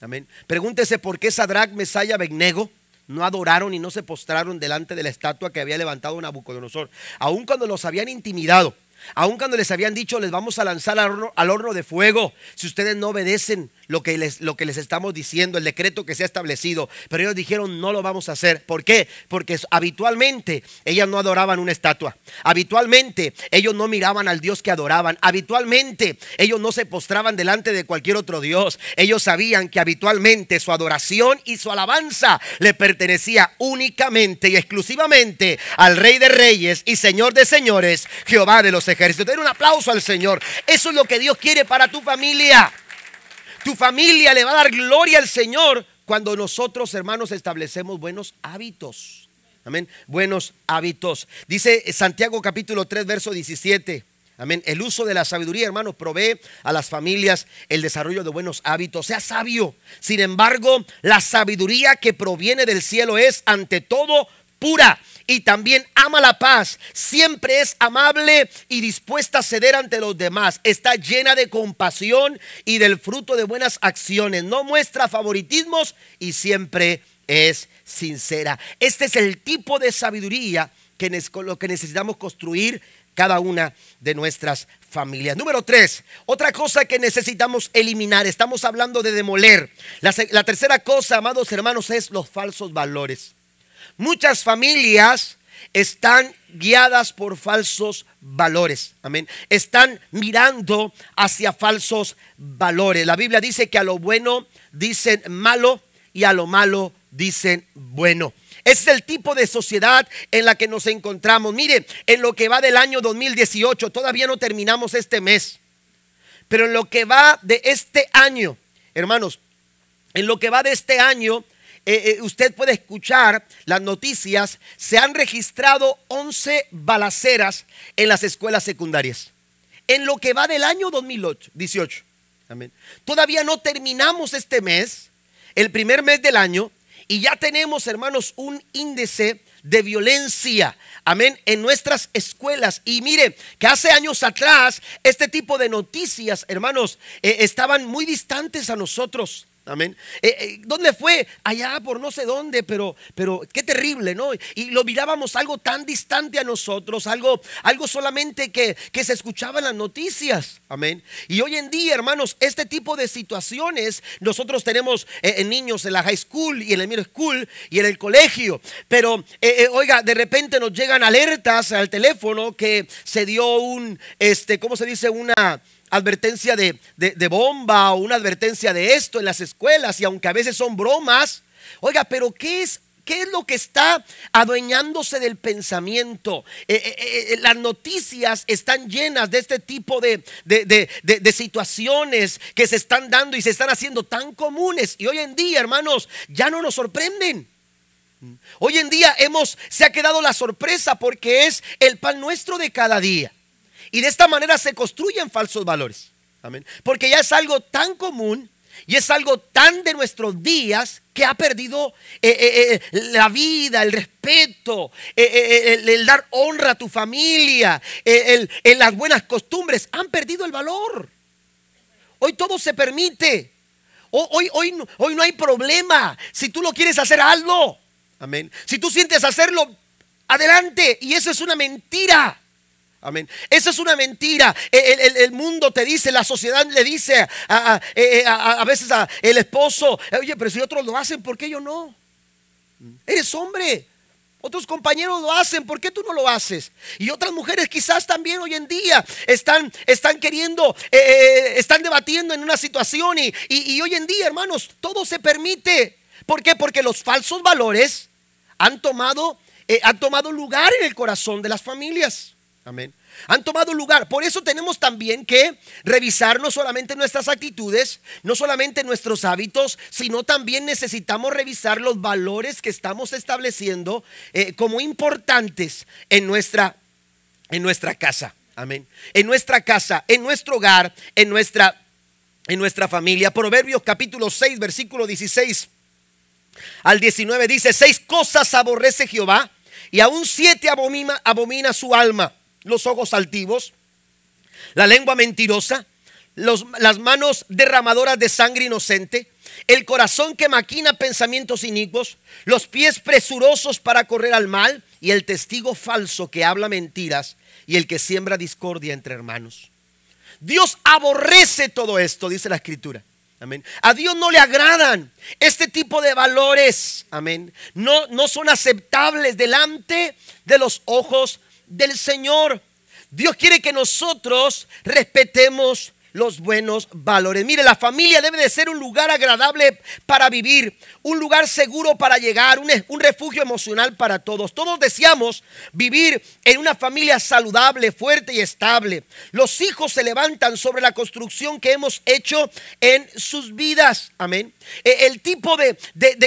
Amén. Pregúntese por qué Sadrach, Mesaya, Begnego no adoraron y no se postraron delante de la estatua que había levantado Nabucodonosor. Aun cuando los habían intimidado, Aun cuando les habían dicho, les vamos a lanzar al horno, al horno de fuego, si ustedes no obedecen, lo que, les, lo que les estamos diciendo, el decreto que se ha establecido. Pero ellos dijeron, no lo vamos a hacer. ¿Por qué? Porque habitualmente ellas no adoraban una estatua. Habitualmente ellos no miraban al Dios que adoraban. Habitualmente ellos no se postraban delante de cualquier otro Dios. Ellos sabían que habitualmente su adoración y su alabanza le pertenecía únicamente y exclusivamente al Rey de Reyes y Señor de Señores, Jehová de los ejércitos. Den un aplauso al Señor. Eso es lo que Dios quiere para tu familia. Su familia le va a dar gloria al Señor cuando nosotros, hermanos, establecemos buenos hábitos. Amén. Buenos hábitos. Dice Santiago capítulo 3, verso 17. Amén. El uso de la sabiduría, hermanos, provee a las familias el desarrollo de buenos hábitos. Sea sabio. Sin embargo, la sabiduría que proviene del cielo es, ante todo, pura y también ama la paz. Siempre es amable y dispuesta a ceder ante los demás. Está llena de compasión y del fruto de buenas acciones. No muestra favoritismos y siempre es sincera. Este es el tipo de sabiduría que lo que necesitamos construir cada una de nuestras familias. Número tres, otra cosa que necesitamos eliminar, estamos hablando de demoler. la tercera cosa, amados hermanos, es los falsos valores. Muchas familias están guiadas por falsos valores. Amén. Están mirando hacia falsos valores. La Biblia dice que a lo bueno dicen malo y a lo malo dicen bueno. Es el tipo de sociedad en la que nos encontramos. Mire, en lo que va del año 2018, todavía no terminamos este mes, pero en lo que va de este año, hermanos, en lo que va de este año, eh, eh, usted puede escuchar las noticias, se han registrado 11 balaceras en las escuelas secundarias. En lo que va del año 2018. Amén. Todavía no terminamos este mes, el primer mes del año, y ya tenemos, hermanos, un índice de violencia, amén, en nuestras escuelas. Y mire, que hace años atrás este tipo de noticias, hermanos, eh, estaban muy distantes a nosotros. Amén. Eh, eh, ¿Dónde fue? Allá por no sé dónde, pero, pero qué terrible, ¿no? Y lo mirábamos algo tan distante a nosotros, algo, algo solamente que, que se escuchaba en las noticias. Amén. Y hoy en día, hermanos, este tipo de situaciones, nosotros tenemos en eh, niños en la high school y en el middle school y en el colegio, pero oiga, de repente nos llegan alertas al teléfono que se dio un, este, ¿cómo se dice? Una advertencia de, bomba o una advertencia de esto en las escuelas y aunque a veces son bromas, oiga, pero ¿qué es ¿Qué es lo que está adueñándose del pensamiento? Eh, eh, eh, las noticias están llenas de este tipo de, de, situaciones que se están dando y se están haciendo tan comunes. Y hoy en día, hermanos, ya no nos sorprenden. Hoy en día hemos, se ha quedado la sorpresa porque es el pan nuestro de cada día. Y de esta manera se construyen falsos valores. Amén. Porque ya es algo tan común y es algo tan de nuestros días que ha perdido eh, eh, eh, la vida, el respeto, el, dar honra a tu familia, el, las buenas costumbres. Han perdido el valor. Hoy todo se permite. Hoy, hoy, hoy, no hay problema. Si tú lo quieres hacer, algo Amén. Si tú sientes hacerlo, adelante. Y eso es una mentira. Esa es una mentira. E, el, mundo te dice, la sociedad le dice a, a, eh, eh, veces al esposo, oye, pero si otros lo hacen, ¿por qué yo no? Eres hombre. Otros compañeros lo hacen, ¿por qué tú no lo haces? Y otras mujeres quizás también hoy en día están, están queriendo, eh, están debatiendo en una situación y, hoy en día, hermanos, todo se permite. ¿Por qué? Porque los falsos valores han tomado, han tomado lugar en el corazón de las familias. Han tomado lugar. Por eso tenemos también que revisar no solamente nuestras actitudes, no solamente nuestros hábitos, sino también necesitamos revisar los valores que estamos estableciendo eh, como importantes en nuestra, en nuestra casa. Amén. En nuestra casa, en nuestro hogar, en nuestra, en nuestra familia. Proverbios capítulo 6, versículo 16 al 19 dice, seis cosas aborrece Jehová y aún siete abomina su alma los ojos altivos, la lengua mentirosa, las manos derramadoras de sangre inocente, el corazón que maquina pensamientos inicuos, los pies presurosos para correr al mal y el testigo falso que habla mentiras y el que siembra discordia entre hermanos. Dios aborrece todo esto, dice la escritura. Amén. A Dios no le agradan este tipo de valores. Amén. No, no son aceptables delante de los ojos del Señor. Dios quiere que nosotros respetemos los buenos valores. Mire, la familia debe de ser un lugar agradable para vivir, un lugar seguro para llegar, un, refugio emocional para todos. Todos deseamos vivir en una familia saludable, fuerte y estable. Los hijos se levantan sobre la construcción que hemos hecho en sus vidas. Amén. E, el tipo de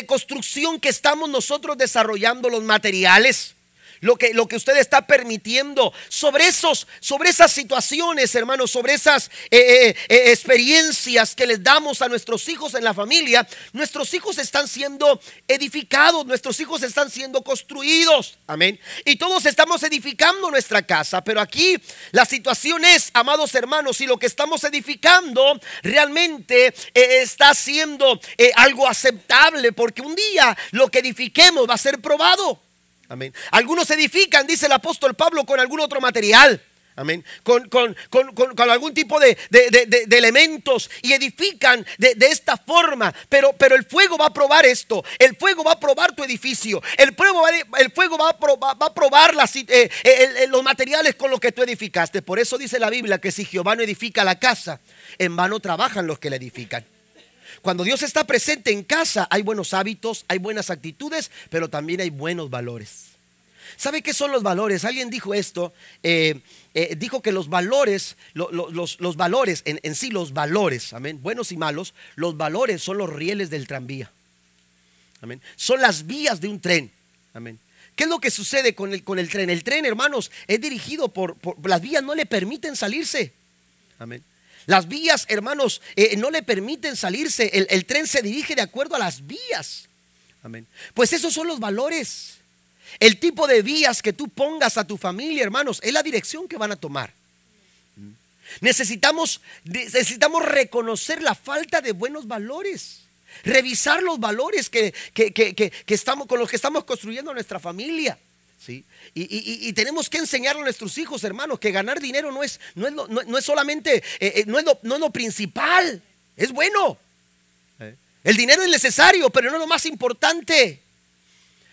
construcción que estamos nosotros desarrollando, los materiales lo que, lo que usted está permitiendo, sobre, esos, sobre esas situaciones, hermanos, sobre esas eh, eh, eh, experiencias que les damos a nuestros hijos en la familia, nuestros hijos están siendo edificados, nuestros hijos están siendo construidos, amén. Y todos estamos edificando nuestra casa, pero aquí la situación es, amados hermanos, si lo que estamos edificando realmente está siendo algo aceptable, porque un día lo que edifiquemos va a ser probado. Algunos edifican, dice el apóstol Pablo, con algún otro material. Amén. Con, con, con, con, algún tipo de, de, de, elementos y edifican de, esta forma. Pero, pero, el fuego va a probar esto. El fuego va a probar tu edificio. El, fuego va, a, probar, va a probar eh, eh, los materiales con los que tú edificaste. Por eso dice la Biblia que si Jehová no edifica la casa, en vano trabajan los que la edifican. Cuando Dios está presente en casa, hay buenos hábitos, hay buenas actitudes, pero también hay buenos valores. ¿Sabe qué son los valores? Alguien dijo esto, eh, eh, dijo que los valores, los, valores, en, sí los valores, amén, buenos y malos, los valores son los rieles del tranvía. Amén. Son las vías de un tren. Amén. ¿Qué es lo que sucede con el, con el tren? El tren, hermanos, es dirigido por las vías, no le permiten salirse. Amén. Las vías, hermanos, eh, no le permiten salirse. El, tren se dirige de acuerdo a las vías. Amén. Pues esos son los valores. El tipo de vías que tú pongas a tu familia, hermanos, es la dirección que van a tomar. Necesitamos, necesitamos reconocer la falta de buenos valores. Revisar los valores que, que estamos, con los que estamos construyendo nuestra familia. ¿sí? Y, tenemos que enseñar a nuestros hijos, hermanos, que ganar dinero no es, no es, no, es solamente, eh, eh, no, es lo, no lo principal, es bueno. Eh. El dinero es necesario, pero no es lo más importante.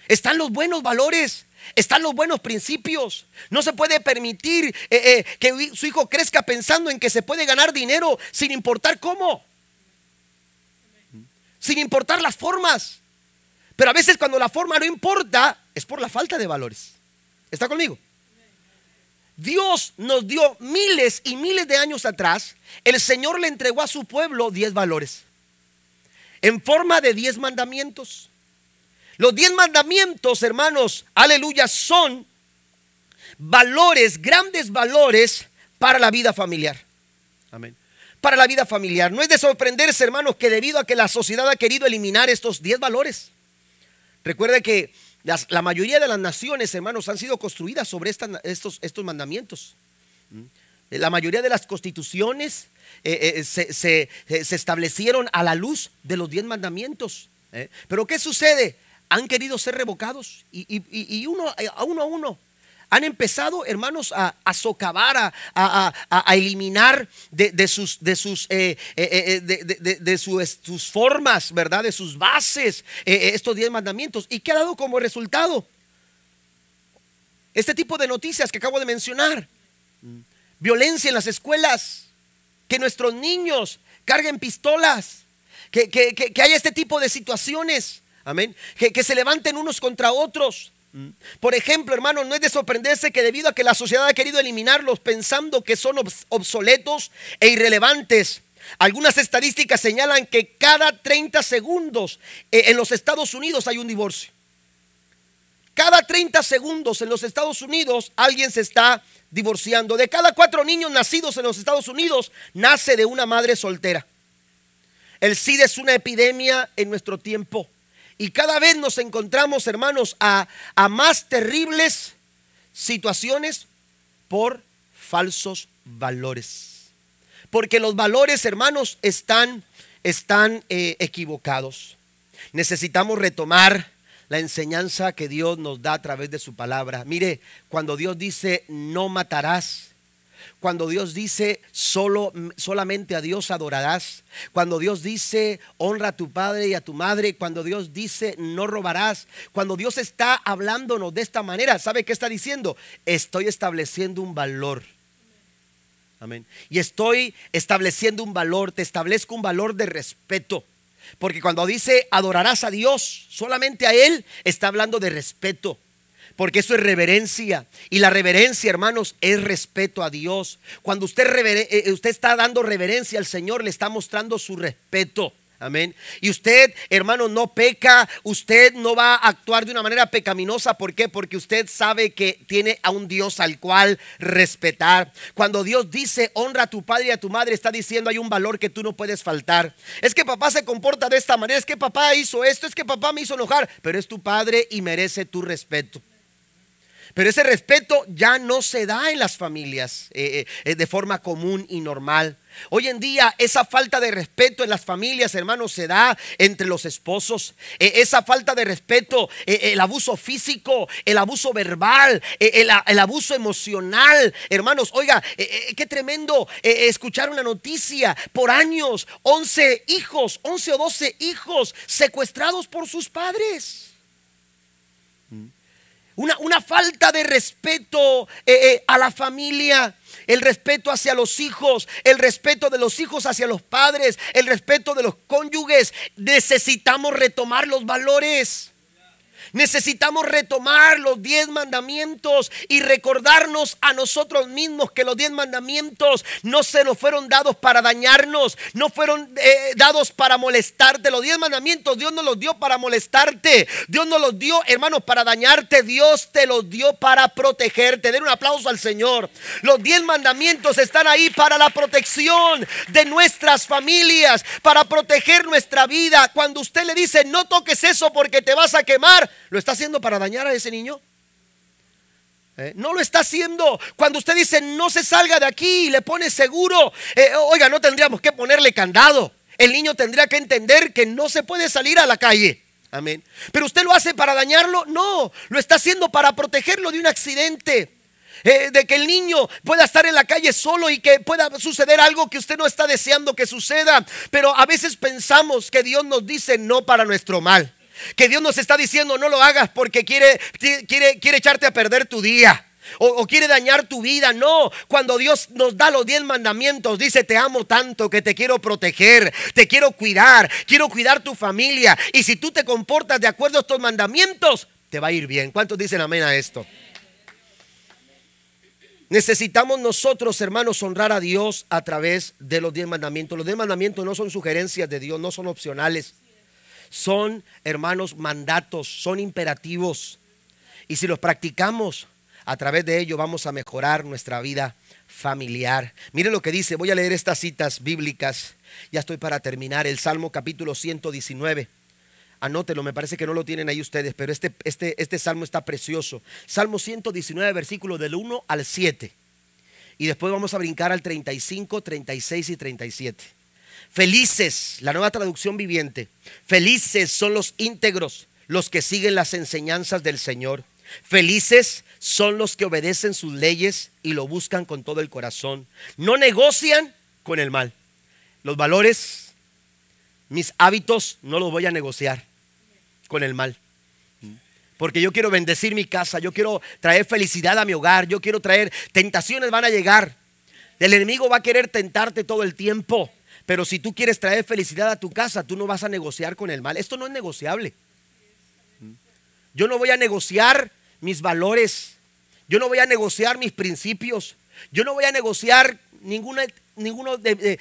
Están los buenos valores, están los buenos principios. No se puede permitir que su hijo crezca pensando en que se puede ganar dinero sin importar cómo, sin importar las formas. Pero a veces cuando la forma no importa, es por la falta de valores. ¿Está conmigo? Dios nos dio miles y miles de años atrás, el Señor le entregó a su pueblo diez valores, en forma de diez mandamientos. Los diez mandamientos, hermanos, aleluya, son valores, grandes valores para la vida familiar. Amén. Para la vida familiar. No es de sorprenderse, hermanos, que debido a que la sociedad ha querido eliminar estos diez valores, Recuerde que la mayoría de las naciones, hermanos, han sido construidas sobre estos, mandamientos. ¿Mm? Eh, la mayoría de las constituciones eh, eh, se, establecieron a la luz de los diez mandamientos. Pero ¿qué sucede? Han querido ser revocados y, y uno, a uno a uno han empezado, hermanos, a, socavar, a, eliminar de, sus, de sus, eh, eh, eh, de, sus, formas, ¿verdad? De sus bases, estos diez mandamientos. ¿Y qué ha dado como resultado? Este tipo de noticias que acabo de mencionar. Violencia en las escuelas. Que nuestros niños carguen pistolas. Que, haya este tipo de situaciones. Amén. que se levanten unos contra otros por ejemplo, hermano, no es de sorprenderse que debido a que la sociedad ha querido eliminarlos pensando que son obsoletos e irrelevantes, algunas estadísticas señalan que cada 30 segundos eh, en los Estados Unidos hay un divorcio. Cada 30 segundos en los Estados Unidos alguien se está divorciando. De cada cuatro niños nacidos en los Estados Unidos, nace de una madre soltera. El SIDA es una epidemia en nuestro tiempo. Y cada vez nos encontramos, hermanos, a, más terribles situaciones por falsos valores. Porque los valores, hermanos, están, están eh, equivocados. Necesitamos retomar la enseñanza que Dios nos da a través de su palabra. Mire, cuando Dios dice, no matarás, cuando Dios dice, solo, solamente a Dios adorarás. Cuando Dios dice, honra a tu padre y a tu madre. Cuando Dios dice, no robarás. Cuando Dios está hablándonos de esta manera, ¿sabe qué está diciendo? Estoy estableciendo un valor. Amén. Y estoy estableciendo un valor, te establezco un valor de respeto. Porque cuando dice adorarás a Dios, solamente a Él, está hablando de respeto. Porque eso es reverencia. Y la reverencia, hermanos, es respeto a Dios. Cuando usted, eh, eh, usted está dando reverencia al Señor, le está mostrando su respeto. Amén. Y usted, hermano, no peca, usted no va a actuar de una manera pecaminosa. ¿Por qué? Porque usted sabe que tiene a un Dios al cual respetar. Cuando Dios dice, honra a tu padre y a tu madre, está diciendo, hay un valor que tú no puedes faltar. Es que papá se comporta de esta manera, es que papá hizo esto, es que papá me hizo enojar, pero es tu padre y merece tu respeto. Pero ese respeto ya no se da en las familias eh, eh, de forma común y normal. Hoy en día esa falta de respeto en las familias, hermanos, se da entre los esposos. E, esa falta de respeto, e, el abuso físico, el abuso verbal, e, el, el, abuso emocional. Hermanos, oiga, qué tremendo escuchar una noticia. Por años, 11 hijos, 11 o 12 hijos secuestrados por sus padres una, falta de respeto eh, eh, a la familia, el respeto hacia los hijos, el respeto de los hijos hacia los padres, el respeto de los cónyuges. Necesitamos retomar los valores. Necesitamos retomar los diez mandamientos y recordarnos a nosotros mismos que los diez mandamientos no se nos fueron dados para dañarnos, no fueron eh, dados para molestarte. Los diez mandamientos Dios no los dio para molestarte. Dios no los dio, hermanos, para dañarte. Dios te los dio para protegerte. Den un aplauso al Señor. Los diez mandamientos están ahí para la protección de nuestras familias, para proteger nuestra vida. Cuando usted le dice, no toques eso porque te vas a quemar, ¿Lo está haciendo para dañar a ese niño? ¿Eh? No lo está haciendo. Cuando usted dice no se salga de aquí y le pone seguro, eh, oiga, no tendríamos que ponerle candado. El niño tendría que entender que no se puede salir a la calle. Amén. Pero usted lo hace para dañarlo. No, lo está haciendo para protegerlo de un accidente. Eh, de que el niño pueda estar en la calle solo y que pueda suceder algo que usted no está deseando que suceda. Pero a veces pensamos que Dios nos dice no para nuestro mal. Que Dios nos está diciendo no lo hagas porque quiere, quiere, quiere echarte a perder tu día. O, o, quiere dañar tu vida. No, cuando Dios nos da los diez mandamientos, dice, te amo tanto que te quiero proteger, te quiero cuidar, quiero cuidar tu familia. Y si tú te comportas de acuerdo a estos mandamientos, te va a ir bien. ¿Cuántos dicen amén a esto? Necesitamos nosotros, hermanos, honrar a Dios a través de los diez mandamientos. Los diez mandamientos no son sugerencias de Dios, no son opcionales son, hermanos, mandatos, son imperativos. Y si los practicamos, a través de ello vamos a mejorar nuestra vida familiar. Miren lo que dice, voy a leer estas citas bíblicas. Ya estoy para terminar. El Salmo capítulo 119. Anótelo, me parece que no lo tienen ahí ustedes, pero este, este, este salmo está precioso. Salmo 119, versículo del 1 al 7. Y después vamos a brincar al 35, 36 y 37. Felices, la nueva traducción viviente, felices son los íntegros, los que siguen las enseñanzas del Señor. Felices son los que obedecen sus leyes y lo buscan con todo el corazón. No negocian con el mal. Los valores, mis hábitos, no los voy a negociar con el mal. Porque yo quiero bendecir mi casa, yo quiero traer felicidad a mi hogar, yo quiero traer tentaciones, van a llegar. El enemigo va a querer tentarte todo el tiempo. Pero si tú quieres traer felicidad a tu casa, tú no vas a negociar con el mal. Esto no es negociable. Yo no voy a negociar mis valores. Yo no voy a negociar mis principios. Yo no voy a negociar ninguna ninguno eh, eh,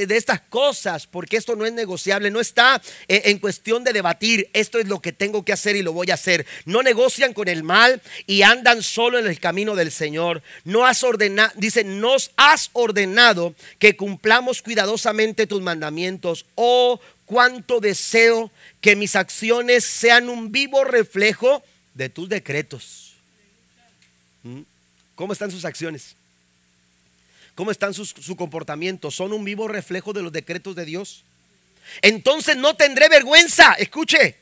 eh, de, estas cosas, porque esto no es negociable, no está en cuestión de debatir, esto es lo que tengo que hacer y lo voy a hacer. No negocian con el mal y andan solo en el camino del Señor. No has ordenado, dice, nos has ordenado que cumplamos cuidadosamente tus mandamientos. Oh, cuánto deseo que mis acciones sean un vivo reflejo de tus decretos. ¿Mm? ¿Cómo están sus acciones? ¿Cómo están sus, comportamientos? ¿Son un vivo reflejo de los decretos de Dios? Entonces no tendré vergüenza. Escuche.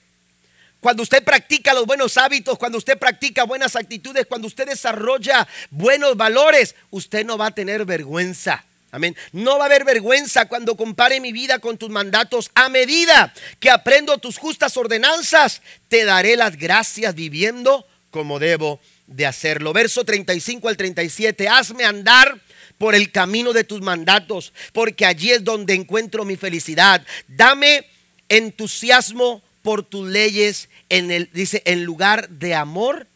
Cuando usted practica los buenos hábitos, cuando usted practica buenas actitudes, cuando usted desarrolla buenos valores, usted no va a tener vergüenza. Amén. No va a haber vergüenza cuando compare mi vida con tus mandatos. A medida que aprendo tus justas ordenanzas, te daré las gracias viviendo como debo de hacerlo. Verso 35 al 37. Hazme andar por el camino de tus mandatos, porque allí es donde encuentro mi felicidad. Dame entusiasmo por tus leyes en el dice en lugar de amor,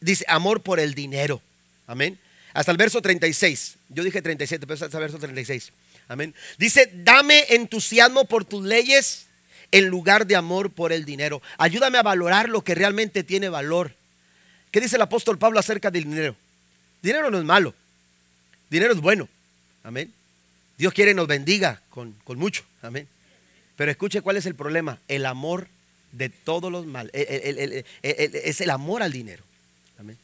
dice amor por el dinero. Amén. Hasta el verso 36. Yo dije 37, pero hasta el verso 36. Amén. Dice, "Dame entusiasmo por tus leyes en lugar de amor por el dinero. Ayúdame a valorar lo que realmente tiene valor." ¿Qué dice el apóstol Pablo acerca del dinero? Dinero no es malo. Dinero es bueno. Amén. Dios quiere nos bendiga con, mucho. Amén. Pero escuche cuál es el problema. El amor de todos los males. es el amor al dinero. Amén.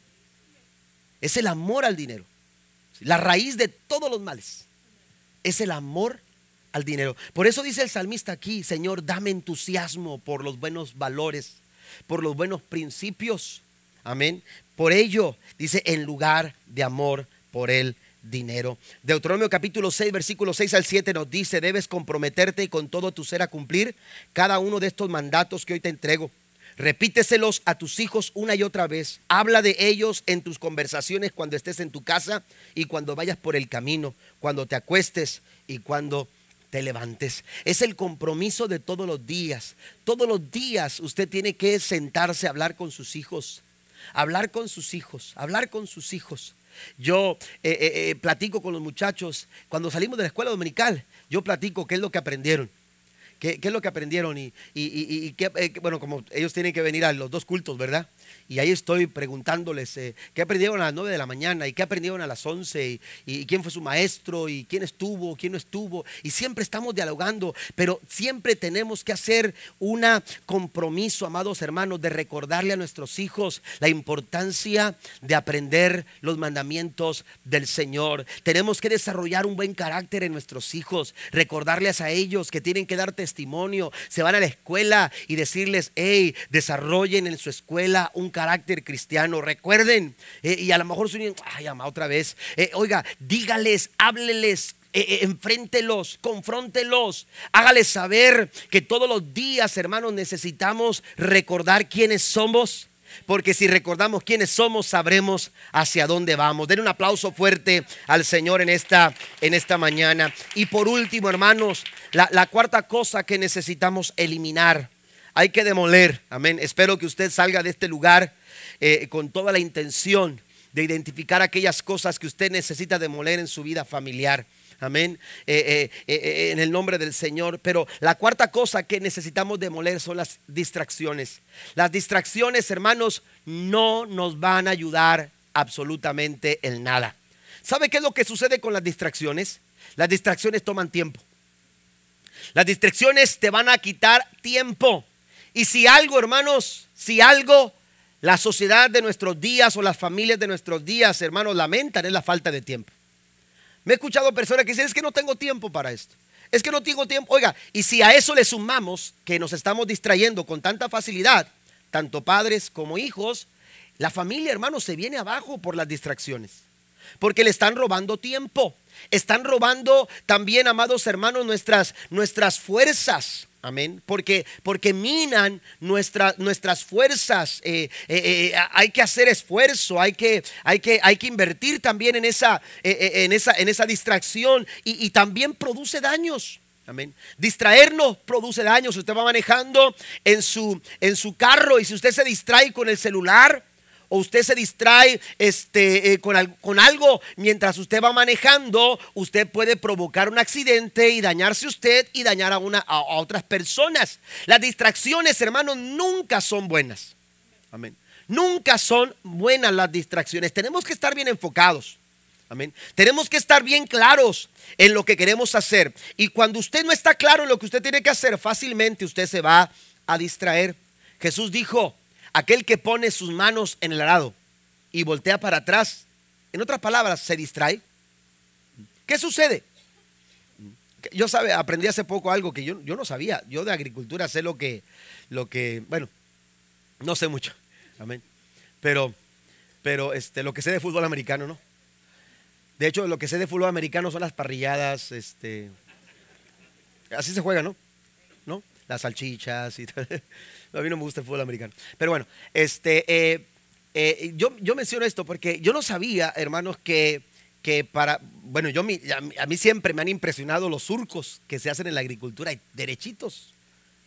Es el amor al dinero. La raíz de todos los males. Es el amor al dinero. Por eso dice el salmista aquí, Señor, dame entusiasmo por los buenos valores, por los buenos principios. Amén. Por ello, dice, en lugar de amor por él dinero. Deuteronomio capítulo 6, versículo 6 al 7 nos dice, debes comprometerte y con todo tu ser a cumplir cada uno de estos mandatos que hoy te entrego. Repíteselos a tus hijos una y otra vez. Habla de ellos en tus conversaciones cuando estés en tu casa y cuando vayas por el camino, cuando te acuestes y cuando te levantes. Es el compromiso de todos los días. Todos los días usted tiene que sentarse a hablar con sus hijos. Hablar con sus hijos, hablar con sus hijos. Yo eh, eh, eh, platico con los muchachos, cuando salimos de la escuela dominical, yo platico qué es lo que aprendieron. ¿Qué, es lo que aprendieron? Y, bueno, como ellos tienen que venir a los dos cultos, ¿verdad? y ahí estoy preguntándoles eh, qué aprendieron a las 9 de la mañana y qué aprendieron a las 11 y, y, quién fue su maestro y quién estuvo, quién no estuvo. Y siempre estamos dialogando, pero siempre tenemos que hacer un compromiso, amados hermanos, de recordarle a nuestros hijos la importancia de aprender los mandamientos del Señor. Tenemos que desarrollar un buen carácter en nuestros hijos, recordarles a ellos que tienen que dar testimonio, se van a la escuela y decirles, hey, desarrollen en su escuela un carácter carácter cristiano. Recuerden, eh, y a lo mejor se ay, otra vez. Eh, oiga, dígales, hábleles, eh, enfréntelos, confróntelos, hágales saber que todos los días, hermanos, necesitamos recordar quiénes somos. Porque si recordamos quiénes somos, sabremos hacia dónde vamos. Den un aplauso fuerte al Señor en esta, en esta mañana. Y por último, hermanos, la cuarta cosa que necesitamos eliminar hay que demoler. Amén. Espero que usted salga de este lugar eh, con toda la intención de identificar aquellas cosas que usted necesita demoler en su vida familiar. Amén. Eh, eh, en el nombre del Señor. Pero la cuarta cosa que necesitamos demoler son las distracciones. Las distracciones, hermanos, no nos van a ayudar absolutamente en nada. ¿Sabe qué es lo que sucede con las distracciones? Las distracciones toman tiempo. Las distracciones te van a quitar tiempo. Y si algo, hermanos, si algo la sociedad de nuestros días o las familias de nuestros días, hermanos, lamentan es la falta de tiempo. Me he escuchado personas que dicen, es que no tengo tiempo para esto. Es que no tengo tiempo. Oiga, y si a eso le sumamos que nos estamos distrayendo con tanta facilidad, tanto padres como hijos, la familia, hermanos, se viene abajo por las distracciones. Porque le están robando tiempo. Están robando también, amados hermanos, nuestras, nuestras fuerzas. Amén. Porque, porque minan nuestras fuerzas. Eh, eh, eh, hay que hacer esfuerzo, hay que, hay que, hay que invertir también en esa, en esa, en esa distracción y, también produce daños. Amén. Distraernos produce daños. Usted va manejando en su, en su carro y si usted se distrae con el celular, o usted se distrae este, eh, con, algo mientras usted va manejando, usted puede provocar un accidente y dañarse usted y dañar a, una, otras personas. Las distracciones, hermanos, nunca son buenas. Amén. Nunca son buenas las distracciones. Tenemos que estar bien enfocados. Amén. Tenemos que estar bien claros en lo que queremos hacer. Y cuando usted no está claro en lo que usted tiene que hacer, fácilmente usted se va a distraer. Jesús dijo, Aquel que pone sus manos en el arado y voltea para atrás, en otras palabras, se distrae. ¿Qué sucede? Yo sabe, aprendí hace poco algo que yo, yo no sabía. Yo de agricultura sé lo que, lo que, bueno, no sé mucho. Amén. Pero, pero este, lo que sé de fútbol americano, ¿no? De hecho, lo que sé de fútbol americano son las parrilladas, este. Así se juega, ¿no? ¿No? Las salchichas y [LAUGHS] tal. A mí no me gusta el fútbol americano. Pero bueno, este, eh, eh, yo, yo menciono esto porque yo no sabía, hermanos, que, que para, bueno, yo, a mí siempre me han impresionado los surcos que se hacen en la agricultura, derechitos,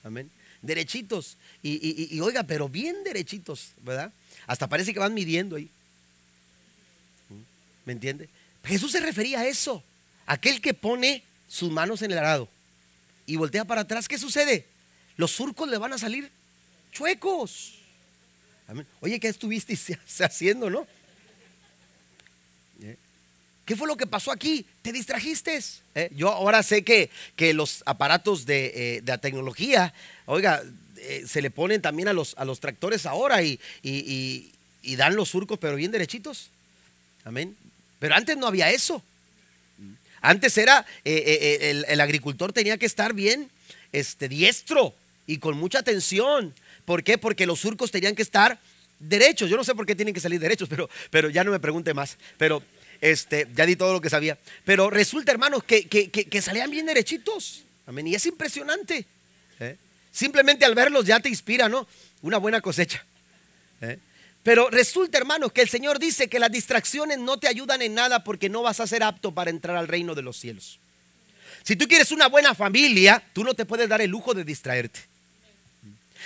amén, derechitos, y, y, oiga, pero bien derechitos, ¿verdad? Hasta parece que van midiendo ahí, ¿Mm? ¿me entiende? Jesús se refería a eso, aquel que pone sus manos en el arado y voltea para atrás, ¿qué sucede? Los surcos le van a salir chuecos. Oye, ¿qué estuviste [LAUGHS] haciendo, no? ¿Eh? ¿Qué fue lo que pasó aquí? ¿Te distrajiste? ¿Eh? Yo ahora sé que, que los aparatos de, eh, la tecnología, oiga, se le ponen también a los, a los tractores ahora y, y, dan los surcos, pero bien derechitos. Amén. Pero antes no había eso. Antes era, el, el, agricultor tenía que estar bien este, diestro y con mucha atención ¿Por qué? Porque los surcos tenían que estar derechos. Yo no sé por qué tienen que salir derechos, pero, pero ya no me pregunte más. Pero este, ya di todo lo que sabía. Pero resulta, hermanos, que, que, que, salían bien derechitos. Amén. Y es impresionante. ¿eh? Simplemente al verlos ya te inspira, ¿no? Una buena cosecha. ¿eh? Pero resulta, hermanos, que el Señor dice que las distracciones no te ayudan en nada porque no vas a ser apto para entrar al reino de los cielos. Si tú quieres una buena familia, tú no te puedes dar el lujo de distraerte.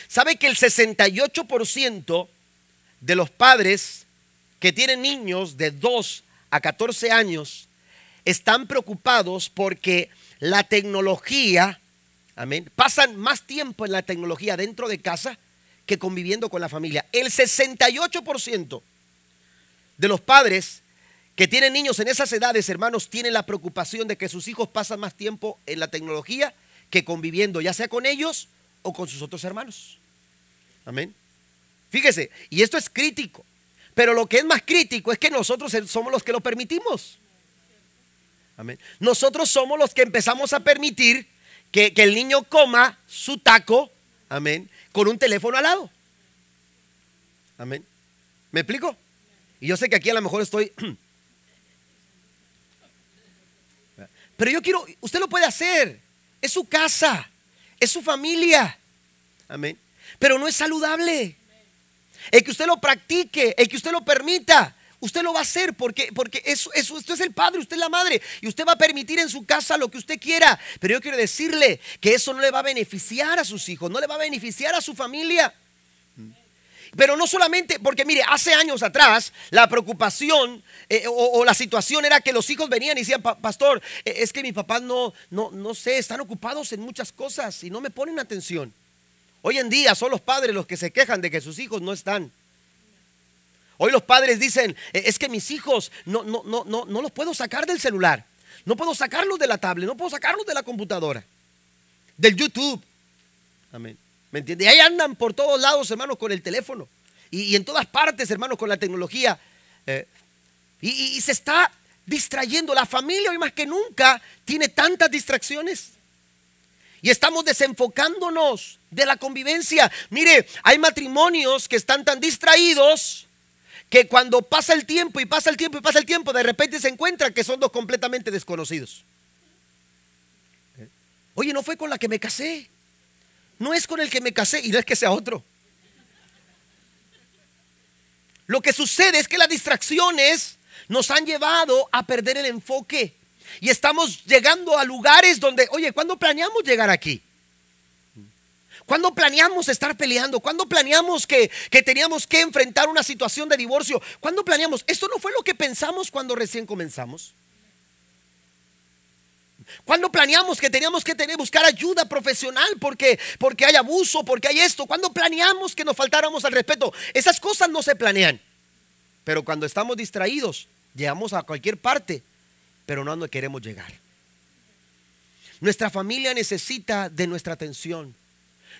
¿Sabe que el 68% de los padres que tienen niños de 2 a 14 años están preocupados porque la tecnología, amén, pasan más tiempo en la tecnología dentro de casa que conviviendo con la familia. El 68% de los padres que tienen niños en esas edades, hermanos, tienen la preocupación de que sus hijos pasan más tiempo en la tecnología que conviviendo, ya sea con ellos o con sus otros hermanos. Amén. Fíjese, y esto es crítico. Pero lo que es más crítico es que nosotros somos los que lo permitimos. Amén. Nosotros somos los que empezamos a permitir que, el niño coma su taco, amén, con un teléfono al lado. Amén. ¿Me explico? Y yo sé que aquí a lo mejor estoy... [CLEARS THROAT] Pero yo quiero, usted lo puede hacer. Es su casa es su familia. Amén. Pero no es saludable. El que usted lo practique, el que usted lo permita, usted lo va a hacer porque, porque eso, eso, usted es el padre, usted es la madre y usted va a permitir en su casa lo que usted quiera. Pero yo quiero decirle que eso no le va a beneficiar a sus hijos, no le va a beneficiar a su familia. Pero no solamente, porque mire, hace años atrás la preocupación eh, o, la situación era que los hijos venían y decían, pastor, e, es que mis papás no, no, no sé, están ocupados en muchas cosas y no me ponen atención. Hoy en día son los padres los que se quejan de que sus hijos no están. Hoy los padres dicen, e, es que mis hijos no, no, no, no, no los puedo sacar del celular, no puedo sacarlos de la tablet, no puedo sacarlos de la computadora, del YouTube. Amén. ¿Me ahí andan por todos lados, hermanos, con el teléfono. Y, en todas partes, hermanos, con la tecnología. Eh, y, y se está distrayendo. La familia hoy más que nunca tiene tantas distracciones. Y estamos desenfocándonos de la convivencia. Mire, hay matrimonios que están tan distraídos que cuando pasa el tiempo y pasa el tiempo y pasa el tiempo, de repente se encuentran que son dos completamente desconocidos. ¿Eh? Oye, no fue con la que me casé no es con el que me casé y no es que sea otro. Lo que sucede es que las distracciones nos han llevado a perder el enfoque y estamos llegando a lugares donde, oye, ¿cuándo planeamos llegar aquí? ¿Cuándo planeamos estar peleando? ¿Cuándo planeamos que, teníamos que enfrentar una situación de divorcio? ¿Cuándo planeamos? Esto no fue lo que pensamos cuando recién comenzamos. ¿Cuándo planeamos que teníamos que tener, buscar ayuda profesional porque, porque hay abuso, porque hay esto? ¿Cuándo planeamos que nos faltáramos al respeto? Esas cosas no se planean. Pero cuando estamos distraídos, llegamos a cualquier parte, pero no a queremos llegar. Nuestra familia necesita de nuestra atención.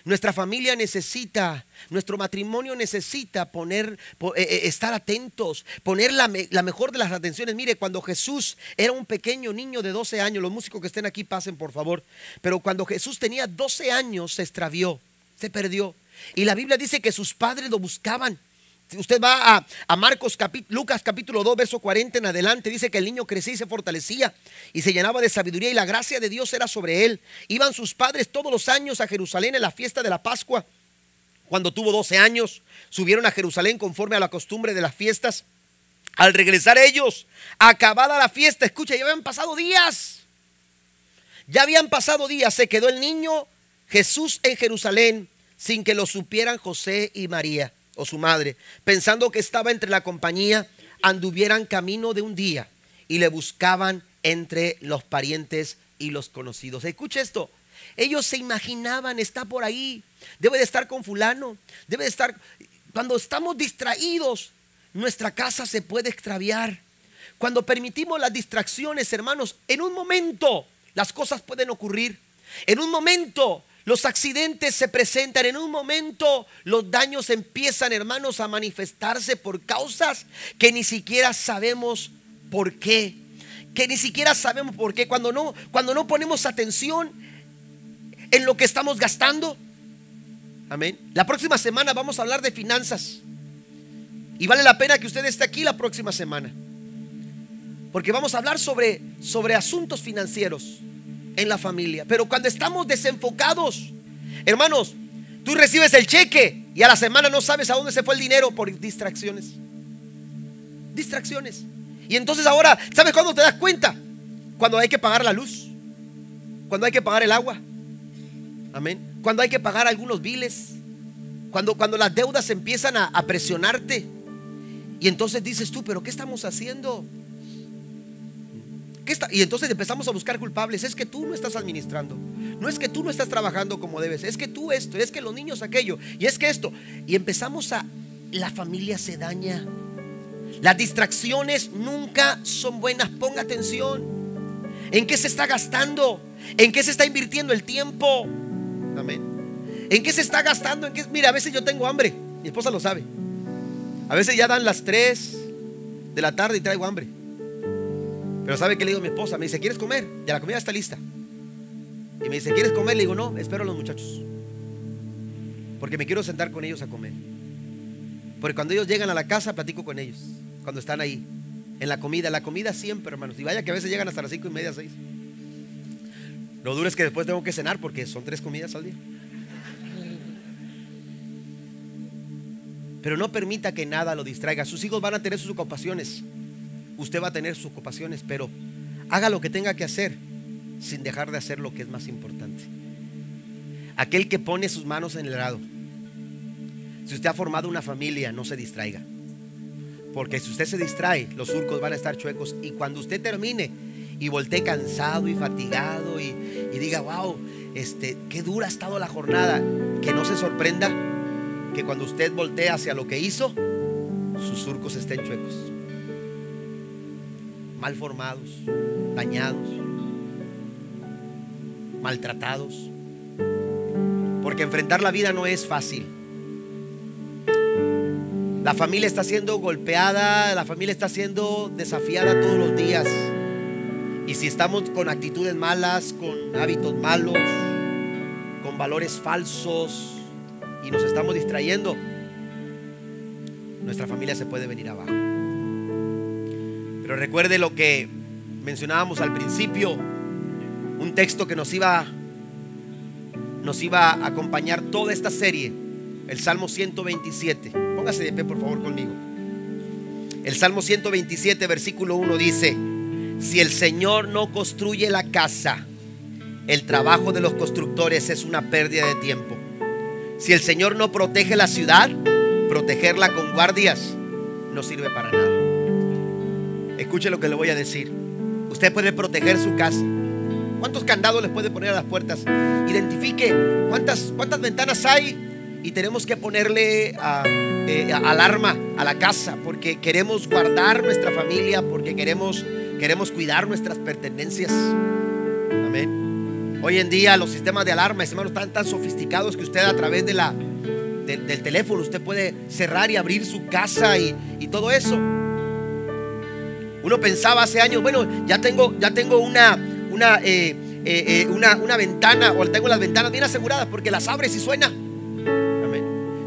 Nuestra familia necesita, nuestro matrimonio necesita poner, eh, eh, estar atentos, poner la, la mejor de las atenciones. Mire, cuando Jesús era un pequeño niño de 12 años, los músicos que estén aquí pasen por favor, pero cuando Jesús tenía 12 años se extravió, se perdió. Y la Biblia dice que sus padres lo buscaban usted va a, Marcos, Lucas capítulo 2, verso 40 en adelante, dice que el niño crecía y se fortalecía y se llenaba de sabiduría y la gracia de Dios era sobre él. Iban sus padres todos los años a Jerusalén en la fiesta de la Pascua. Cuando tuvo 12 años, subieron a Jerusalén conforme a la costumbre de las fiestas. Al regresar ellos, acabada la fiesta, escucha, ya habían pasado días. Ya habían pasado días, se quedó el niño Jesús en Jerusalén sin que lo supieran José y María o su madre, pensando que estaba entre la compañía, anduvieran camino de un día y le buscaban entre los parientes y los conocidos. escucha esto. Ellos se imaginaban, está por ahí, debe de estar con fulano, debe de estar... Cuando estamos distraídos, nuestra casa se puede extraviar. Cuando permitimos las distracciones, hermanos, en un momento las cosas pueden ocurrir. En un momento los accidentes se presentan en un momento, los daños empiezan, hermanos, a manifestarse por causas que ni siquiera sabemos por qué, que ni siquiera sabemos por qué cuando no cuando no ponemos atención en lo que estamos gastando. Amén. La próxima semana vamos a hablar de finanzas. Y vale la pena que usted esté aquí la próxima semana. Porque vamos a hablar sobre sobre asuntos financieros en la familia. Pero cuando estamos desenfocados, hermanos, tú recibes el cheque y a la semana no sabes a dónde se fue el dinero por distracciones. Distracciones. Y entonces ahora, ¿sabes cuándo te das cuenta? Cuando hay que pagar la luz, cuando hay que pagar el agua. Amén. Cuando hay que pagar algunos biles, cuando, cuando las deudas empiezan a, a presionarte. Y entonces dices tú, pero ¿qué estamos haciendo? Y entonces empezamos a buscar culpables. Es que tú no estás administrando. No es que tú no estás trabajando como debes. Es que tú esto. Es que los niños aquello. Y es que esto. Y empezamos a... La familia se daña. Las distracciones nunca son buenas. Ponga atención. ¿En qué se está gastando? ¿En qué se está invirtiendo el tiempo? Amén. ¿En qué se está gastando? ¿En qué? Mira, a veces yo tengo hambre. Mi esposa lo sabe. A veces ya dan las 3 de la tarde y traigo hambre. Pero ¿sabe que le digo a mi esposa? Me dice, ¿quieres comer? Ya la comida está lista. Y me dice, ¿quieres comer? Le digo, no, espero a los muchachos. Porque me quiero sentar con ellos a comer. Porque cuando ellos llegan a la casa, platico con ellos. Cuando están ahí. En la comida. La comida siempre, hermanos. Y vaya que a veces llegan hasta las cinco y media, seis. Lo duro es que después tengo que cenar porque son tres comidas al día. Pero no permita que nada lo distraiga. Sus hijos van a tener sus ocupaciones. Usted va a tener sus ocupaciones, pero haga lo que tenga que hacer sin dejar de hacer lo que es más importante. Aquel que pone sus manos en el arado. Si usted ha formado una familia, no se distraiga. Porque si usted se distrae, los surcos van a estar chuecos. Y cuando usted termine y voltee cansado y fatigado y, y diga, wow, este, qué dura ha estado la jornada, que no se sorprenda que cuando usted voltee hacia lo que hizo, sus surcos estén chuecos mal formados, dañados, maltratados. Porque enfrentar la vida no es fácil. La familia está siendo golpeada, la familia está siendo desafiada todos los días. Y si estamos con actitudes malas, con hábitos malos, con valores falsos y nos estamos distrayendo, nuestra familia se puede venir abajo recuerde lo que mencionábamos al principio, un texto que nos iba, nos iba a acompañar toda esta serie, el Salmo 127. Póngase de pie, por favor, conmigo. El Salmo 127, versículo 1 dice, si el Señor no construye la casa, el trabajo de los constructores es una pérdida de tiempo. Si el Señor no protege la ciudad, protegerla con guardias no sirve para nada. Escuche lo que le voy a decir. Usted puede proteger su casa. ¿Cuántos candados le puede poner a las puertas? Identifique cuántas, cuántas ventanas hay y tenemos que ponerle ah, eh, alarma a la casa porque queremos guardar nuestra familia, porque queremos, queremos cuidar nuestras pertenencias. Amén. Hoy en día los sistemas de alarma, hermanos, están tan sofisticados que usted a través de la, del teléfono usted puede cerrar y abrir su casa y, y todo eso. Uno pensaba hace años, bueno, ya tengo, ya tengo una, eh, eh, eh, una, una, ventana o tengo las ventanas bien aseguradas porque las abres y suena.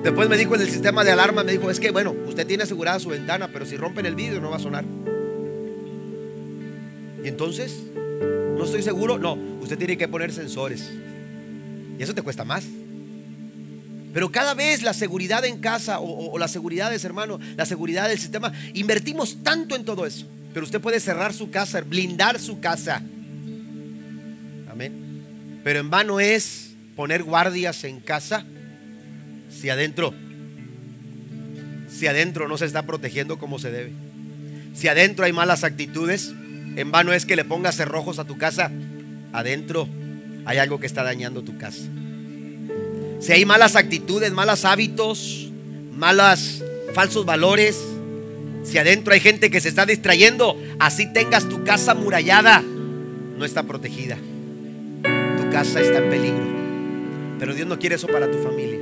Después me dijo en el sistema de alarma, me dijo, es que bueno, usted tiene asegurada su ventana, pero si rompen el vidrio no va a sonar. Y entonces, no estoy seguro, no, usted tiene que poner sensores. Y eso te cuesta más. Pero cada vez la seguridad en casa o, la seguridad las seguridades, hermano, la seguridad del sistema, invertimos tanto en todo eso. Pero usted puede cerrar su casa, blindar su casa. Amén. Pero en vano es poner guardias en casa si adentro, si adentro no se está protegiendo como se debe. Si adentro hay malas actitudes, en vano es que le pongas cerrojos a tu casa. Adentro hay algo que está dañando tu casa. Si hay malas actitudes, malos hábitos, malas falsos valores, si adentro hay gente que se está distrayendo, así tengas tu casa murallada, no está protegida. Tu casa está en peligro. Pero Dios no quiere eso para tu familia.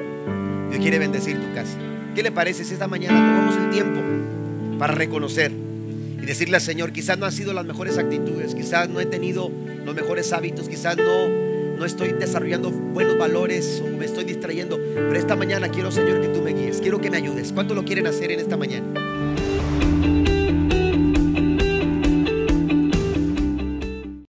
Dios quiere bendecir tu casa. ¿Qué le parece si esta mañana tomamos el tiempo para reconocer y decirle al Señor, quizás no han sido las mejores actitudes, quizás no he tenido los mejores hábitos, quizás no no estoy desarrollando buenos valores o me estoy distrayendo, pero esta mañana quiero, Señor, que tú me guíes, quiero que me ayudes. ¿Cuánto lo quieren hacer en esta mañana?